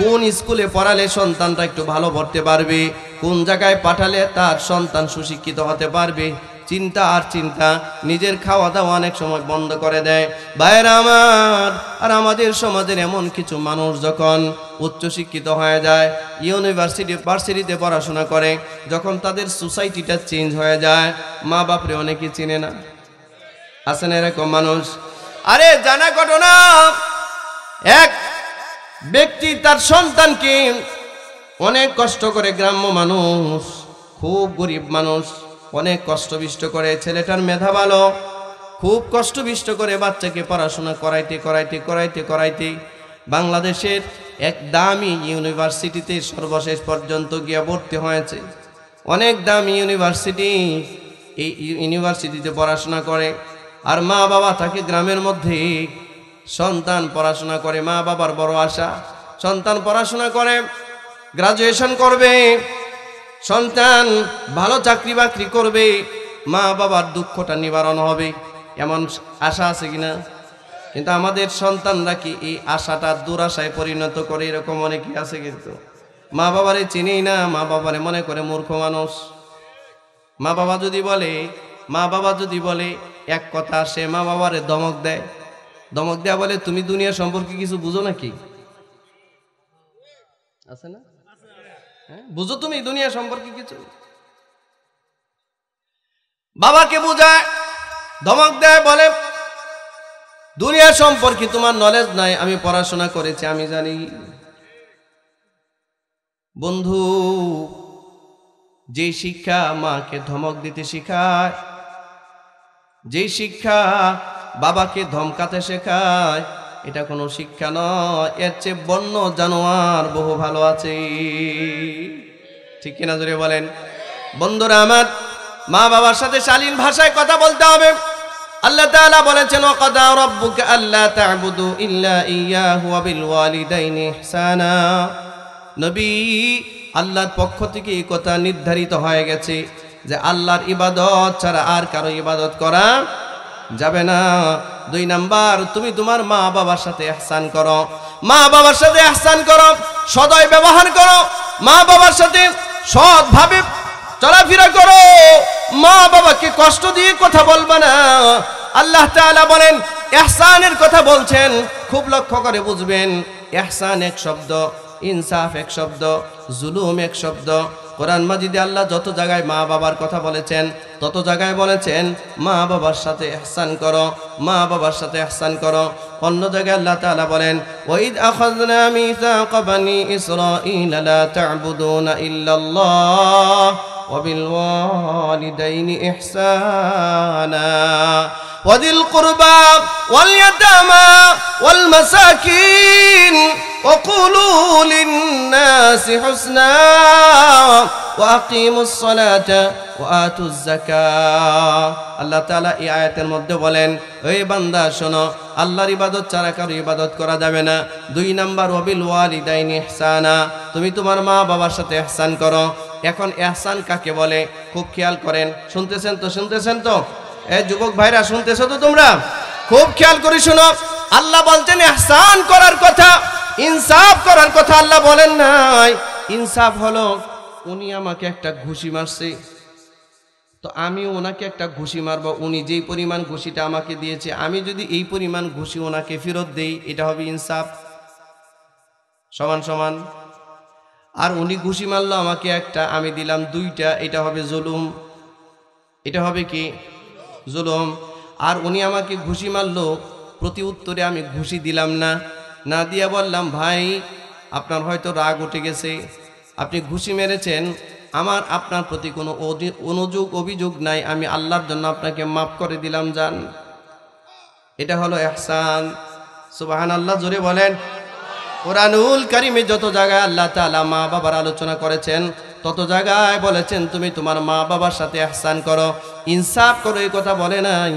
কোন স্কুলে পড়ালে সন্তানটা একটু ভালো পড়তে পারবে কোন জায়গায় পাঠালে তার সন্তান সুশিক্ষিত হতে পারবে চিন্তা আর চিন্তা নিজের খাওয়া দাওয়া অনেক সময় বন্ধ করে দেয় বাইরে আমার আর আমাদের সমাজের এমন কিছু মানুষ যখন উচ্চশিক্ষিত হয়ে যায় ইউনিভার্সিটি ভার্সিটিতে পড়াশোনা করে যখন তাদের সোসাইটিটা চেঞ্জ হয়ে যায় মা বাপরে অনেকে চিনে না আছেন এরকম মানুষ আরে জানা ঘটনা এক ব্যক্তি তার সন্তানকে অনেক কষ্ট করে গ্রাম্য মানুষ খুব গরিব মানুষ অনেক কষ্টবিষ্ট করে ছেলেটার মেধা ভালো খুব কষ্টবিষ্ট করে বাচ্চাকে পড়াশোনা করাইতে করাইতে করাইতে করাইতে বাংলাদেশের এক দামি ইউনিভার্সিটিতে সর্বশেষ পর্যন্ত গিয়ে ভর্তি হয়েছে অনেক দামি ইউনিভার্সিটি এই ইউনিভার্সিটিতে পড়াশোনা করে আর মা বাবা থাকে গ্রামের মধ্যে সন্তান পড়াশোনা করে মা বাবার বড় আশা সন্তান পড়াশোনা করে গ্রাজুয়েশন করবে সন্তান ভালো চাকরি বাকরি করবে মা বাবার দুঃখটা নিবারণ হবে এমন আশা আছে কিনা কিন্তু আমাদের সন্তানরা কি এই আশাটা দুরাশায় পরিণত করে এরকম অনেকে আছে কিন্তু মা বাবারে চিনেই না মা বাবারে মনে করে মূর্খ মানুষ মা বাবা যদি বলে মা বাবা যদি বলে এক কথা সে মা বাবারে দমক দেয় দমক দেয়া বলে তুমি দুনিয়া সম্পর্কে কিছু বুঝো নাকি আছে না হ্যাঁ, বুঝো তুমি দুনিয়া সম্পর্কে কিছু বাবাকে বুঝায় ধমক দেয় বলে দুনিয়া সম্পর্কে তোমার নলেজ নাই আমি পড়াশোনা করেছি আমি জানি বন্ধু যে শিক্ষা মাকে ধমক দিতে শেখায় যে শিক্ষা বাবাকে ধমকাতে শেখায় এটা কোনো শিক্ষা নয় এর চেয়ে বন্য জানোয়ার বহু ভালো আছে ঠিক কিনা জোরে বলেন বন্ধুরা আমার মা বাবার সাথে শালীন ভাষায় কথা বলতে হবে আল্লাহ তাআলা বলেছেন কদা রাব্বুকা আল্লা তা'বুদু ইল্লা ইয়াহু ওয়া বিল ওয়ালিদাইনি ইহসানা নবী আল্লাহর পক্ষ থেকে এই কথা নির্ধারিত হয়ে গেছে যে আল্লাহর ইবাদত ছাড়া আর কারো ইবাদত করা যাবে না দুই নাম্বার তুমি তোমার মা বাবার সাথে আহসান করো মা বাবার সাথে আহসান করো সদয় ব্যবহার করো মা বাবার সাথে সৎভাবে চলাফেরা করো মা বাবাকে কষ্ট দিয়ে কথা বলবে না আল্লাহ তাআলা বলেন এহসানের কথা বলছেন খুব লক্ষ্য করে বুঝবেন এহসান এক শব্দ ইনসাফ এক শব্দ জুলুম এক শব্দ কোরআন মাজিদে আল্লাহ যত জায়গায় মা বাবার কথা বলেছেন তত জায়গায় বলেছেন মা বাবার সাথে আহসান করো মা বাবার সাথে আহসান করো অন্য জায়গায় আল্লাহ তাআলা বলেন ওয়াইদ আখাযনা মিসাক বানি ইসরাঈল লা তা'বুদুনা ইল্লাল্লাহ ওয়া বিল ওয়ালিদাইনি ইহসানা وذي القربى واليتامى والمساكين وقولوا للناس حسنا وأقيموا الصلاة وآتوا الزكاة الله تعالى এই আয়াতের মধ্যে বলেন এই বান্দা শোনো আল্লাহর ইবাদত ছাড়া কারো ইবাদত করা যাবে না দুই নাম্বার ওবিল ওয়ালিদাইন ইহসানা তুমি তোমার মা বাবার সাথে ইহসান করো এখন ইহসান কাকে বলে খুব খেয়াল করেন শুনতেছেন তো শুনতেছেন তো এ যুবক ভাইরা শুনতেছো তো তোমরা খুব খেয়াল করে শোনো আল্লাহ বলতেন ইহসান করার কথা ইনসাফ করার কথা আল্লাহ বলেন নাই ইনসাফ হলো উনি আমাকে একটা ঘুষি মারছে তো আমি ওনাকে একটা ঘুষি মারবো উনি যেই পরিমাণ ঘুষিটা আমাকে দিয়েছে আমি যদি এই পরিমাণ ঘুষি ওনাকে ফেরত দেই এটা হবে ইনসাফ সমান সমান আর উনি ঘুষি মারলো আমাকে একটা আমি দিলাম দুইটা এটা হবে জুলুম এটা হবে কি জুলুম আর উনি আমাকে ঘুষি মারল প্রতি উত্তরে আমি ঘুষি দিলাম না না দিয়ে বললাম ভাই আপনার হয়তো রাগ উঠে গেছে আপনি ঘুষি মেরেছেন আমার আপনার প্রতি কোনো অনুযোগ অভিযোগ নাই আমি আল্লাহর জন্য আপনাকে মাফ করে দিলাম যান এটা হলো এহসান সুবাহান আল্লাহ জোরে বলেন কোরআনুল কারিমে যত জায়গায় আল্লাহ তালা মা বাবার আলোচনা করেছেন তত জায়গায় বলেছেন তুমি তোমার মা বাবার সাথে এহসান করো ইনসাফ করো এই কথা বলে নাই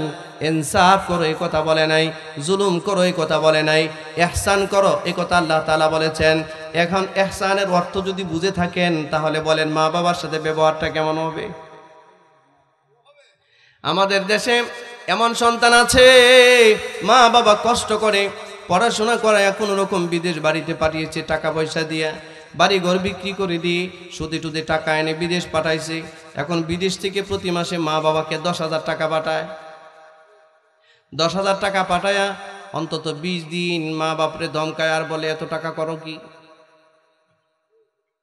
ইনসাফ করো এই কথা বলে নাই জুলুম করো এই কথা বলে নাই এহসান করো এ কথা আল্লাহ তালা বলেছেন এখন এহসানের অর্থ যদি বুঝে থাকেন তাহলে বলেন মা বাবার সাথে ব্যবহারটা কেমন হবে আমাদের দেশে এমন সন্তান আছে মা বাবা কষ্ট করে পড়াশোনা করায় কোনো রকম বিদেশ বাড়িতে পাঠিয়েছে টাকা পয়সা দিয়ে বাড়ি ঘর বিক্রি করে দিয়ে সুদে টুদে টাকা এনে বিদেশ পাঠাইছে এখন বিদেশ থেকে প্রতি মাসে মা বাবাকে দশ হাজার টাকা পাঠায় দশ হাজার টাকা পাঠায়া অন্তত বিশ দিন মা বাপরে দমকায় আর বলে এত টাকা করো কি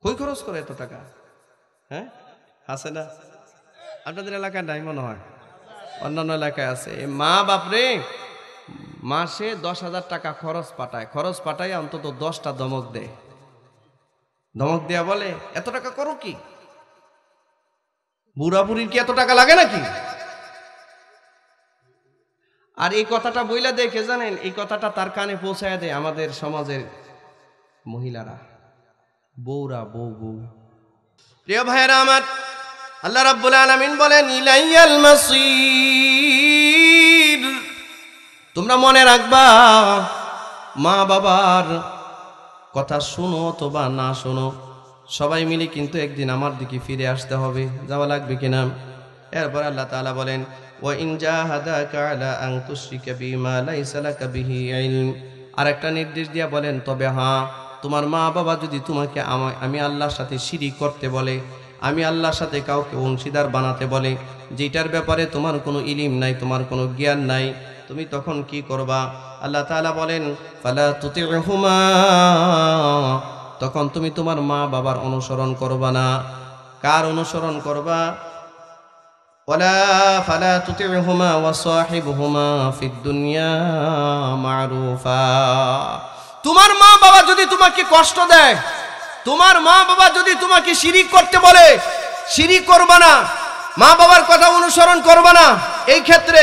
কই খরচ করে এত টাকা হ্যাঁ আছে না আপনাদের এলাকায় নাই মনে হয় অন্যান্য এলাকায় আছে মা বাপরে মাসে দশ হাজার টাকা খরচ পাঠায় খরচ পাঠায় অন্তত দশটা ধমক দেয় ধমক দেয়া বলে এত টাকা করো কি বুড়া বুড়ির কি এত টাকা লাগে নাকি আর এই কথাটা বইলা দেখে জানেন এই কথাটা তার কানে পৌঁছায় দেয় আমাদের সমাজের মহিলারা বৌরা বৌ বৌ প্রিয় ভাইয়েরা আমার আল্লাহ রাব্বুল আলামিন বলেন ইলাইয়াল মাসির তোমরা মনে রাখবা মা বাবার কথা শুনো বা না শোনো সবাই মিলে কিন্তু একদিন আমার দিকে ফিরে আসতে হবে যাওয়া লাগবে কিনা এরপর আল্লাহ তালা বলেন ও ইনজা আর একটা নির্দেশ দিয়া বলেন তবে হ্যাঁ তোমার মা বাবা যদি তোমাকে আমি আল্লাহর সাথে সিঁড়ি করতে বলে আমি আল্লাহর সাথে কাউকে অংশীদার বানাতে বলে যেটার ব্যাপারে তোমার কোনো ইলিম নাই তোমার কোনো জ্ঞান নাই তুমি তখন কি করবা আল্লাহ তালা বলেন ফালা তুতে রহমা তখন তুমি তোমার মা বাবার অনুসরণ করবা না কার অনুসরণ করবা ওলা তুতে হুমা ও সাহেব হুমা ফিদ্দুনিয়া মারুফা তোমার মা বাবা যদি তোমাকে কষ্ট দেয় তোমার মা বাবা যদি তোমাকে শিরিক করতে বলে শিরিক করবা না মা বাবার কথা অনুসরণ করবা না এই ক্ষেত্রে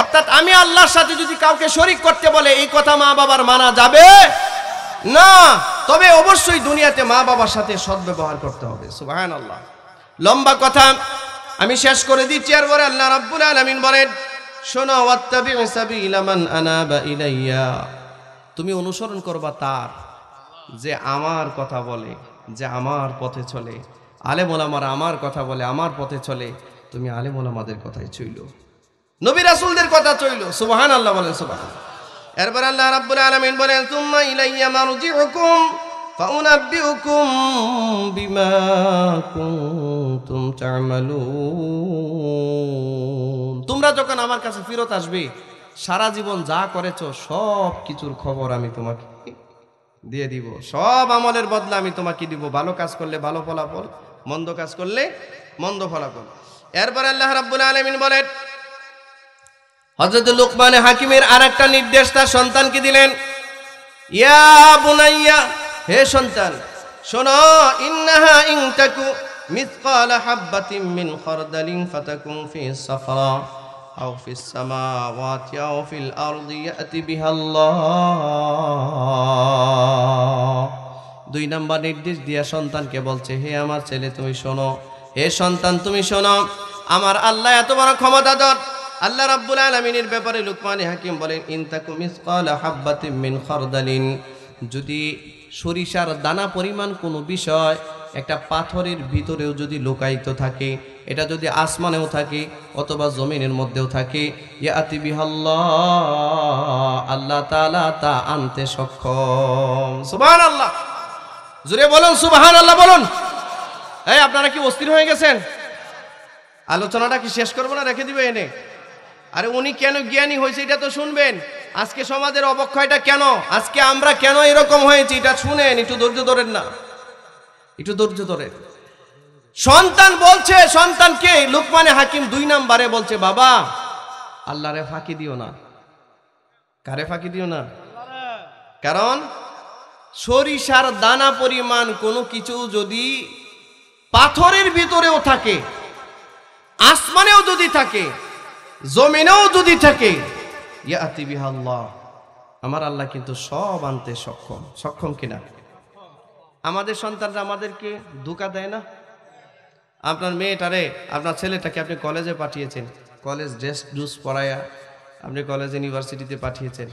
অর্থাৎ আমি আল্লাহর সাথে যদি কাউকে শরিক করতে বলে এই কথা মা বাবার মানা যাবে না তবে অবশ্যই দুনিয়াতে মা বাবার সাথে সদ্ব্যবহার করতে হবে সুবাহান আল্লাহ লম্বা কথা আমি শেষ করে দিচ্ছি আর বলে আল্লাহ রাব্বুল আলমিন বলেন শোনো ইলাইয়া তুমি অনুসরণ করবা তার যে আমার কথা বলে যে আমার পথে চলে আলেম ওলামার আমার কথা বলে আমার পথে চলে তুমি আলে মোলামাদের কথাই চইল নবী রাসুলদের কথা চইল সুবাহান আল্লাহ বলেন সুবাহান এরপর আল্লাহ রাব্বুল আলামিন বলেন সুম্মা ইলাইয়া মারজিউকুম ফাউনাব্বিউকুম বিমা কুনতুম তা'মালুন তোমরা যখন আমার কাছে ফিরত আসবে সারা জীবন যা করেছো সব কিছুর খবর আমি তোমাকে দিয়ে দিব সব আমলের বদলা আমি তোমাকে দিব ভালো কাজ করলে ভালো ফলাফল মন্দ কাজ করলে মন্দ ফলাফল এরপর আল্লাহ রাব্বুল আলামিন বলেন হজরত লোকমানে হাকিমের আর একটা নির্দেশ তার সন্তানকে দিলেন ইয়া বুনাইয়া হে সন্তান শোনো ইন্নাহা ইংটাকু মিসকাল হাব্বাতিম মিন খরদালিন ফাতাকুম ফি সাফরা আও ফি সামাওয়াতি আও ফিল আরদি ইয়াতি বিহা আল্লাহ দুই নাম্বার নির্দেশ দিয়া সন্তানকে বলছে হে আমার ছেলে তুমি শোনো হে সন্তান তুমি শোনো আমার আল্লাহ এত বড় ক্ষমতাধর আল্লাহ রাব্বুল আলামিনের ব্যাপারে লুকমান হাকিম বলেন ইনতাকু মিসকালা হাব্বাতিন মিন খরদালিন যদি সরিষার দানা পরিমাণ কোনো বিষয় একটা পাথরের ভিতরেও যদি লুকায়িত থাকে এটা যদি আসমানেও থাকে অথবা জমিনের মধ্যেও থাকে ইয়াতি বিহাল্লাহ আল্লাহ তাআলা তা আনতে সক্ষম সুবহানাল্লাহ জুড়ে বলুন সুবহানাল্লাহ বলুন এই আপনারা কি অস্থির হয়ে গেছেন আলোচনাটা কি শেষ করবো না রেখে দিবে এনে আরে উনি কেন জ্ঞানী হয়েছে এটা তো শুনবেন আজকে সমাজের অবক্ষয়টা কেন আজকে আমরা কেন এরকম হয়েছি এটা শুনেন একটু ধৈর্য ধরেন না একটু ধৈর্য ধরেন সন্তান বলছে সন্তানকে লোকমানে হাকিম দুই নাম্বারে বলছে বাবা আল্লাহরে ফাঁকি দিও না কারে ফাঁকি দিও না কারণ সরিষার দানা পরিমাণ কোনো কিছু যদি পাথরের ভিতরেও থাকে আসমানেও যদি থাকে জমিনেও যদি থাকে আমার আল্লাহ কিন্তু সব আনতে সক্ষম সক্ষম কিনা আমাদের সন্তানরা আমাদেরকে ধোকা দেয় না আপনার মেয়েটারে আপনার ছেলেটাকে আপনি কলেজে পাঠিয়েছেন কলেজ ড্রেস ড্রুস পড়ায়া আপনি কলেজ ইউনিভার্সিটিতে পাঠিয়েছেন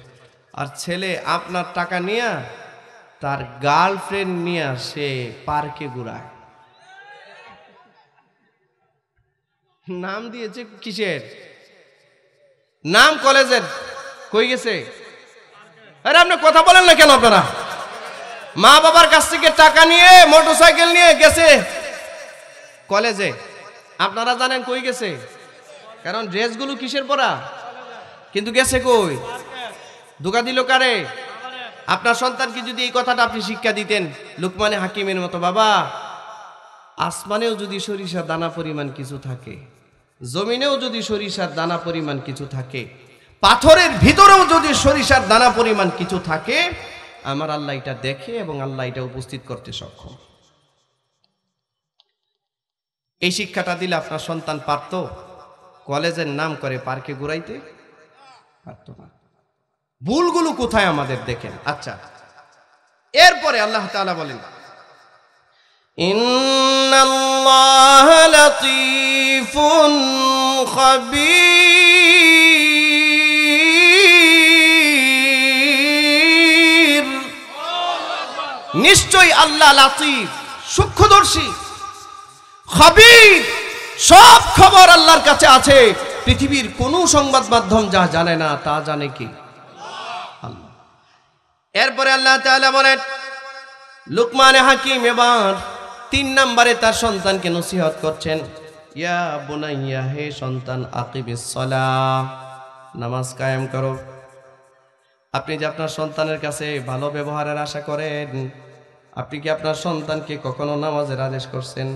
আর ছেলে আপনার টাকা নিয়ে তার গার্লফ্রেন্ড নিয়ে সে পার্কে ঘুরায় নাম দিয়েছে কিসের নাম কলেজের কই গেছে আরে আপনি কথা বলেন না কেন আপনারা মা বাবার কাছ থেকে টাকা নিয়ে মোটরসাইকেল নিয়ে গেছে কলেজে আপনারা জানেন কই গেছে কারণ ড্রেসগুলো কিসের পরা কিন্তু গেছে কই ধোকা দিল কারে আপনার সন্তানকে যদি এই কথাটা আপনি শিক্ষা দিতেন লোকমানে হাকিমের মতো বাবা আসমানেও যদি সরিষা দানা পরিমাণ কিছু থাকে জমিনেও যদি সরিষার দানা পরিমাণ কিছু থাকে পাথরের ভিতরেও যদি সরিষার দানা পরিমাণ কিছু থাকে আমার আল্লাহ এটা দেখে এবং আল্লাহ এটা উপস্থিত করতে সক্ষম এই শিক্ষাটা দিলে আপনার সন্তান পারত কলেজের নাম করে পার্কে ঘুরাইতে পারত না ভুলগুলো কোথায় আমাদের দেখেন আচ্ছা এরপরে আল্লাহ তালা বলেন ইন্নাল্লাহ لطيف খবির নিশ্চয় আল্লাহ লাতিফ সূক্ষ্মদর্শী খবির সব খবর আল্লাহর কাছে আছে পৃথিবীর কোন সংবাদ মাধ্যম যা জানে না তা জানে কি এরপরে আল্লাহ তাআলা বলেন লুকমান হাকিম এবার তিন নম্বরে তার সন্তানকে নসিহত করছেন ইয়া বোনাইয়া হে সন্তান আকিবিসলা নামাজ কায়েম করো আপনি যে আপনার সন্তানের কাছে ভালো ব্যবহারের আশা করেন আপনি কি আপনার সন্তানকে কখনো নামাজের আদেশ করছেন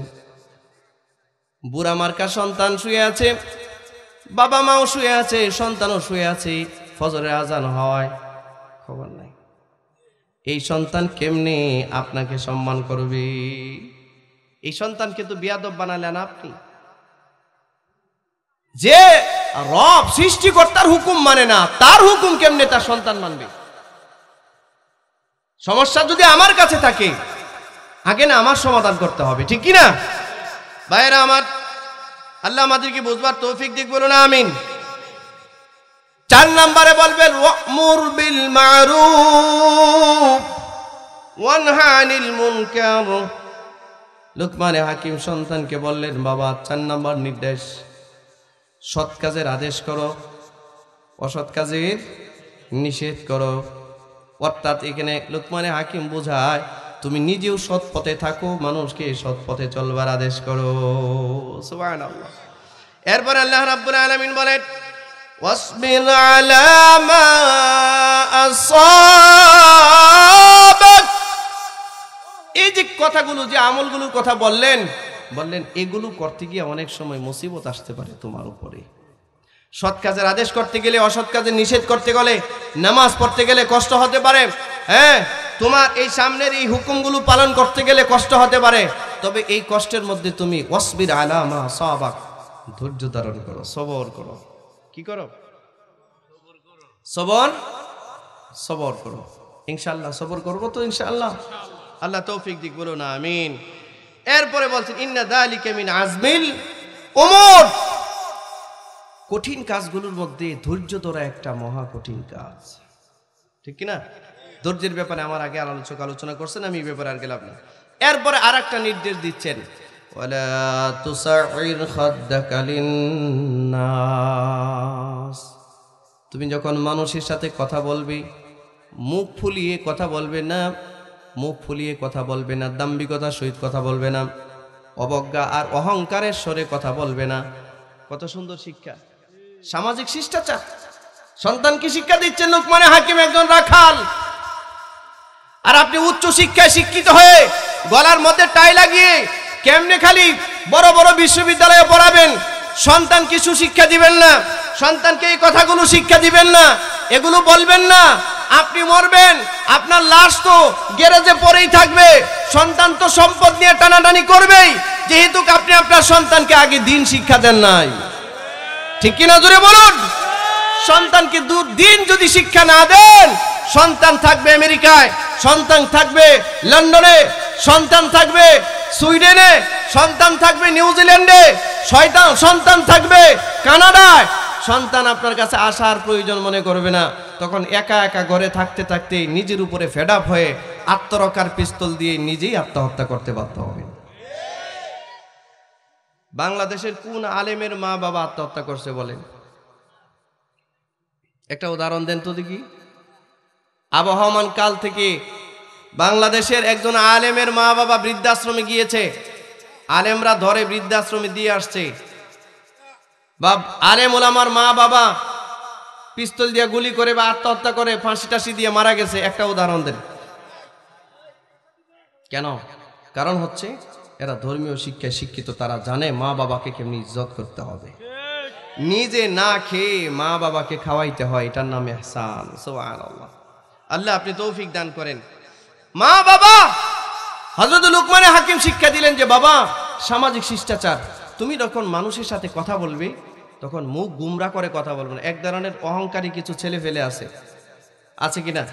বুড়া মার্কা সন্তান শুয়ে আছে বাবা মাও শুয়ে আছে সন্তানও শুয়ে আছে ফজরে আজান হয় খবর নাই এই সন্তান কেমনি আপনাকে সম্মান করবে এই সন্তানকে তো বিয়াদব বানালেন আপনি যে রব সৃষ্টিকর্তার হুকুম মানে না তার হুকুম কেমনে তার সন্তান মানবে সমস্যা যদি আমার কাছে থাকে আগে না আমার সমাধান করতে হবে ঠিক কি না ভাইয়েরা আমার আল্লাহ আমাদেরকে বুঝবার তৌফিক দিক বলো না আমিন চার নাম্বারে বলবেন ওয়ামুর বিল মারু ওয়ানহানিল মুনকার লোকমানে হাকিম সন্তানকে বললেন বাবা চার নাম্বার নির্দেশ সৎ কাজের আদেশ করো অসৎ কাজের নিষেধ করো অর্থাৎ এখানে লোকমানে হাকিম বোঝায় তুমি নিজেও সৎ পথে থাকো মানুষকে সৎ পথে চলবার আদেশ করো এরপর আল্লাহ রাব্বুল আলামিন বলেন واصبر على ما এই যে কথাগুলো যে আমলগুলোর কথা বললেন বললেন এগুলো করতে গিয়ে অনেক সময় মুসিবত আসতে পারে তোমার উপরে সৎ কাজের আদেশ করতে গেলে অসৎ কাজের নিষেধ করতে গেলে নামাজ পড়তে গেলে কষ্ট হতে পারে হ্যাঁ তোমার এই সামনের এই হুকুমগুলো পালন করতে গেলে কষ্ট হতে পারে তবে এই কষ্টের মধ্যে তুমি ওয়াসবির আলামা সবাক ধৈর্য ধারণ করো সবর করো কি করো সবর সবর করো ইনশাল্লাহ সবর করবো তো ইনশাল্লাহ আল্লাহ তৌফিক দিক বলো না আমিন এরপরে বলছেন ইন্না দালিকে মিন আজমিল ওমর কঠিন কাজগুলোর মধ্যে ধৈর্য ধরা একটা মহা কঠিন কাজ ঠিক কিনা ধৈর্যের ব্যাপারে আমার আগে আলোচক আলোচনা করছেন আমি এই ব্যাপারে আর গেলাম না এরপরে আর একটা নির্দেশ দিচ্ছেন তুমি যখন মানুষের সাথে কথা বলবে মুখ ফুলিয়ে কথা বলবে না মুখ ফুলিয়ে কথা বলবে না দাম্বিকতার সহিত কথা বলবে না অবজ্ঞা আর অহংকারের স্বরে কথা বলবে না কত সুন্দর শিক্ষা সামাজিক শিষ্টাচার সন্তানকে শিক্ষা দিচ্ছেন মানে হাকিম একজন রাখাল আর আপনি উচ্চ শিক্ষায় শিক্ষিত হয়ে গলার মধ্যে টাই লাগিয়ে কেমনে খালি বড় বড় বিশ্ববিদ্যালয়ে পড়াবেন সন্তান কিছু শিক্ষা দিবেন না সন্তানকে এই কথাগুলো শিক্ষা দিবেন না এগুলো বলবেন না আপনি মরবেন আপনার লাশ তো গ্যারেজে পরেই থাকবে সন্তান তো সম্পদ নিয়ে টানাটানি করবেই যেহেতু আপনি আপনার সন্তানকে আগে দিন শিক্ষা দেন নাই ঠিক কিনা জোরে বলুন সন্তানকে দু দিন যদি শিক্ষা না দেন সন্তান থাকবে আমেরিকায় সন্তান থাকবে লন্ডনে সন্তান থাকবে সুইডেনে সন্তান থাকবে নিউজিল্যান্ডে সন্তান থাকবে কানাডায় সন্তান আপনার কাছে আসার প্রয়োজন মনে করবে না তখন একা একা ঘরে থাকতে থাকতে নিজের উপরে ফেড আপ হয়ে আত্মরক্ষার পিস্তল দিয়ে নিজেই আত্মহত্যা করতে বাধ্য হবে বাংলাদেশের কোন আলেমের মা বাবা আত্মহত্যা করছে বলেন একটা উদাহরণ দেন তো দেখি আবহমান কাল থেকে বাংলাদেশের একজন আলেমের মা বাবা বৃদ্ধাশ্রমে গিয়েছে আলেমরা ধরে বৃদ্ধাশ্রমে দিয়ে আসছে বা আলেম ওলামার মা বাবা পিস্তল দিয়ে গুলি করে বা আত্মহত্যা করে ফাঁসি টাসি দিয়ে মারা গেছে একটা উদাহরণ দেন কেন কারণ হচ্ছে এরা ধর্মীয় শিক্ষায় শিক্ষিত তারা জানে মা বাবাকে কেমনি ইজ্জত করতে হবে নিজে না খেয়ে মা বাবাকে খাওয়াইতে হয় এটার নাম এহসান আল্লাহ আল্লাহ আপনি তৌফিক দান করেন মা বাবা হজরত লুকমানে হাকিম শিক্ষা দিলেন যে বাবা সামাজিক শিষ্টাচার তুমি যখন মানুষের সাথে কথা বলবে তখন মুখ গুমরা করে কথা না এক ধরনের অহংকারী কিছু ছেলে ফেলে আছে আছে কিনা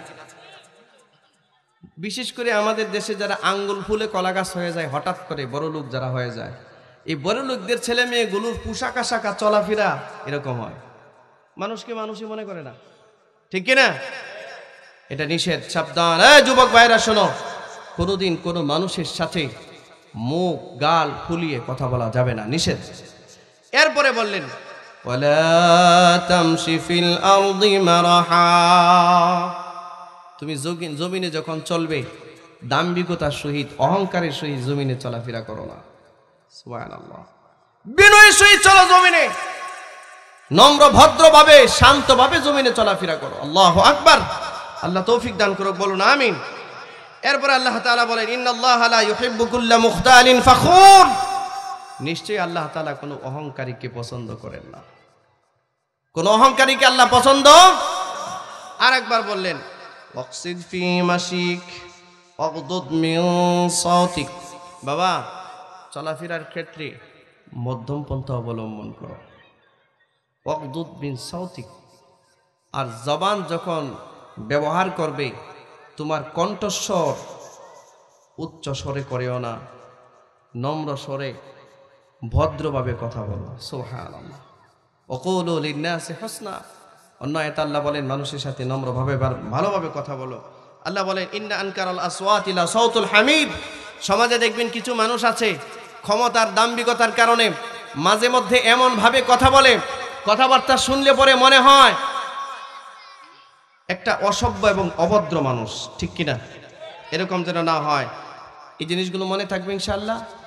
বিশেষ করে আমাদের দেশে যারা আঙ্গুল ফুলে কলাগাছ হয়ে যায় হঠাৎ করে বড় লোক যারা হয়ে যায় এই বড় লোকদের ছেলে মেয়েগুলোর পোশাক আশাকা চলাফেরা এরকম হয় মানুষকে মানুষই মনে করে না ঠিক কিনা এটা নিষেধ সাবধান যুবক ভাইরা শোনো কোনোদিন কোনো মানুষের সাথে মুখ গাল ফুলিয়ে কথা বলা যাবে না নিষেধ এরপরে বললেন ولا تمشي في الارض مرحا তুমি জমিনে যখন চলবে দাম্ভিকতার সহিত অহংকারের সহিত জমিনে চলাফেরা করো না বিনয়ের সহিত চলো জমিনে নম্র ভদ্রভাবে শান্তভাবে জমিনে চলাফেরা করো আল্লাহু আকবার আল্লাহ তৌফিক দান করো বলুন আমিন এরপর আল্লাহ তালা বলেন ইউহিব্বু কুল্লা মুখতালিন ফাখুর নিশ্চয়ই আল্লাহ তালা কোনো অহংকারীকে পছন্দ করেন না কোন অহংকারীকে আল্লাহ পছন্দ আর একবার বললেন বাবা চলাফেরার ক্ষেত্রে মধ্যম পন্থা অবলম্বন করো অকদুত বিন সৌতিক আর জবান যখন ব্যবহার করবে তোমার কণ্ঠস্বর উচ্চ স্বরে করেও না নম্র স্বরে ভদ্রভাবে কথা বলো সোহা আলমা অকৌল লিন্নাসে হসনা অন্য এটা আল্লাহ বলেন মানুষের সাথে নম্রভাবে ভালোভাবে কথা বলো আল্লাহ বলেন ইন্না আনকার আল আসওয়াতিলা সৌতুল হামিদ সমাজে দেখবেন কিছু মানুষ আছে ক্ষমতার দাম্বিকতার কারণে মাঝে মধ্যে এমনভাবে কথা বলে কথাবার্তা শুনলে পরে মনে হয় একটা অসভ্য এবং অভদ্র মানুষ ঠিক কিনা এরকম যেন না হয় এই জিনিসগুলো মনে থাকবে ইনশাল্লাহ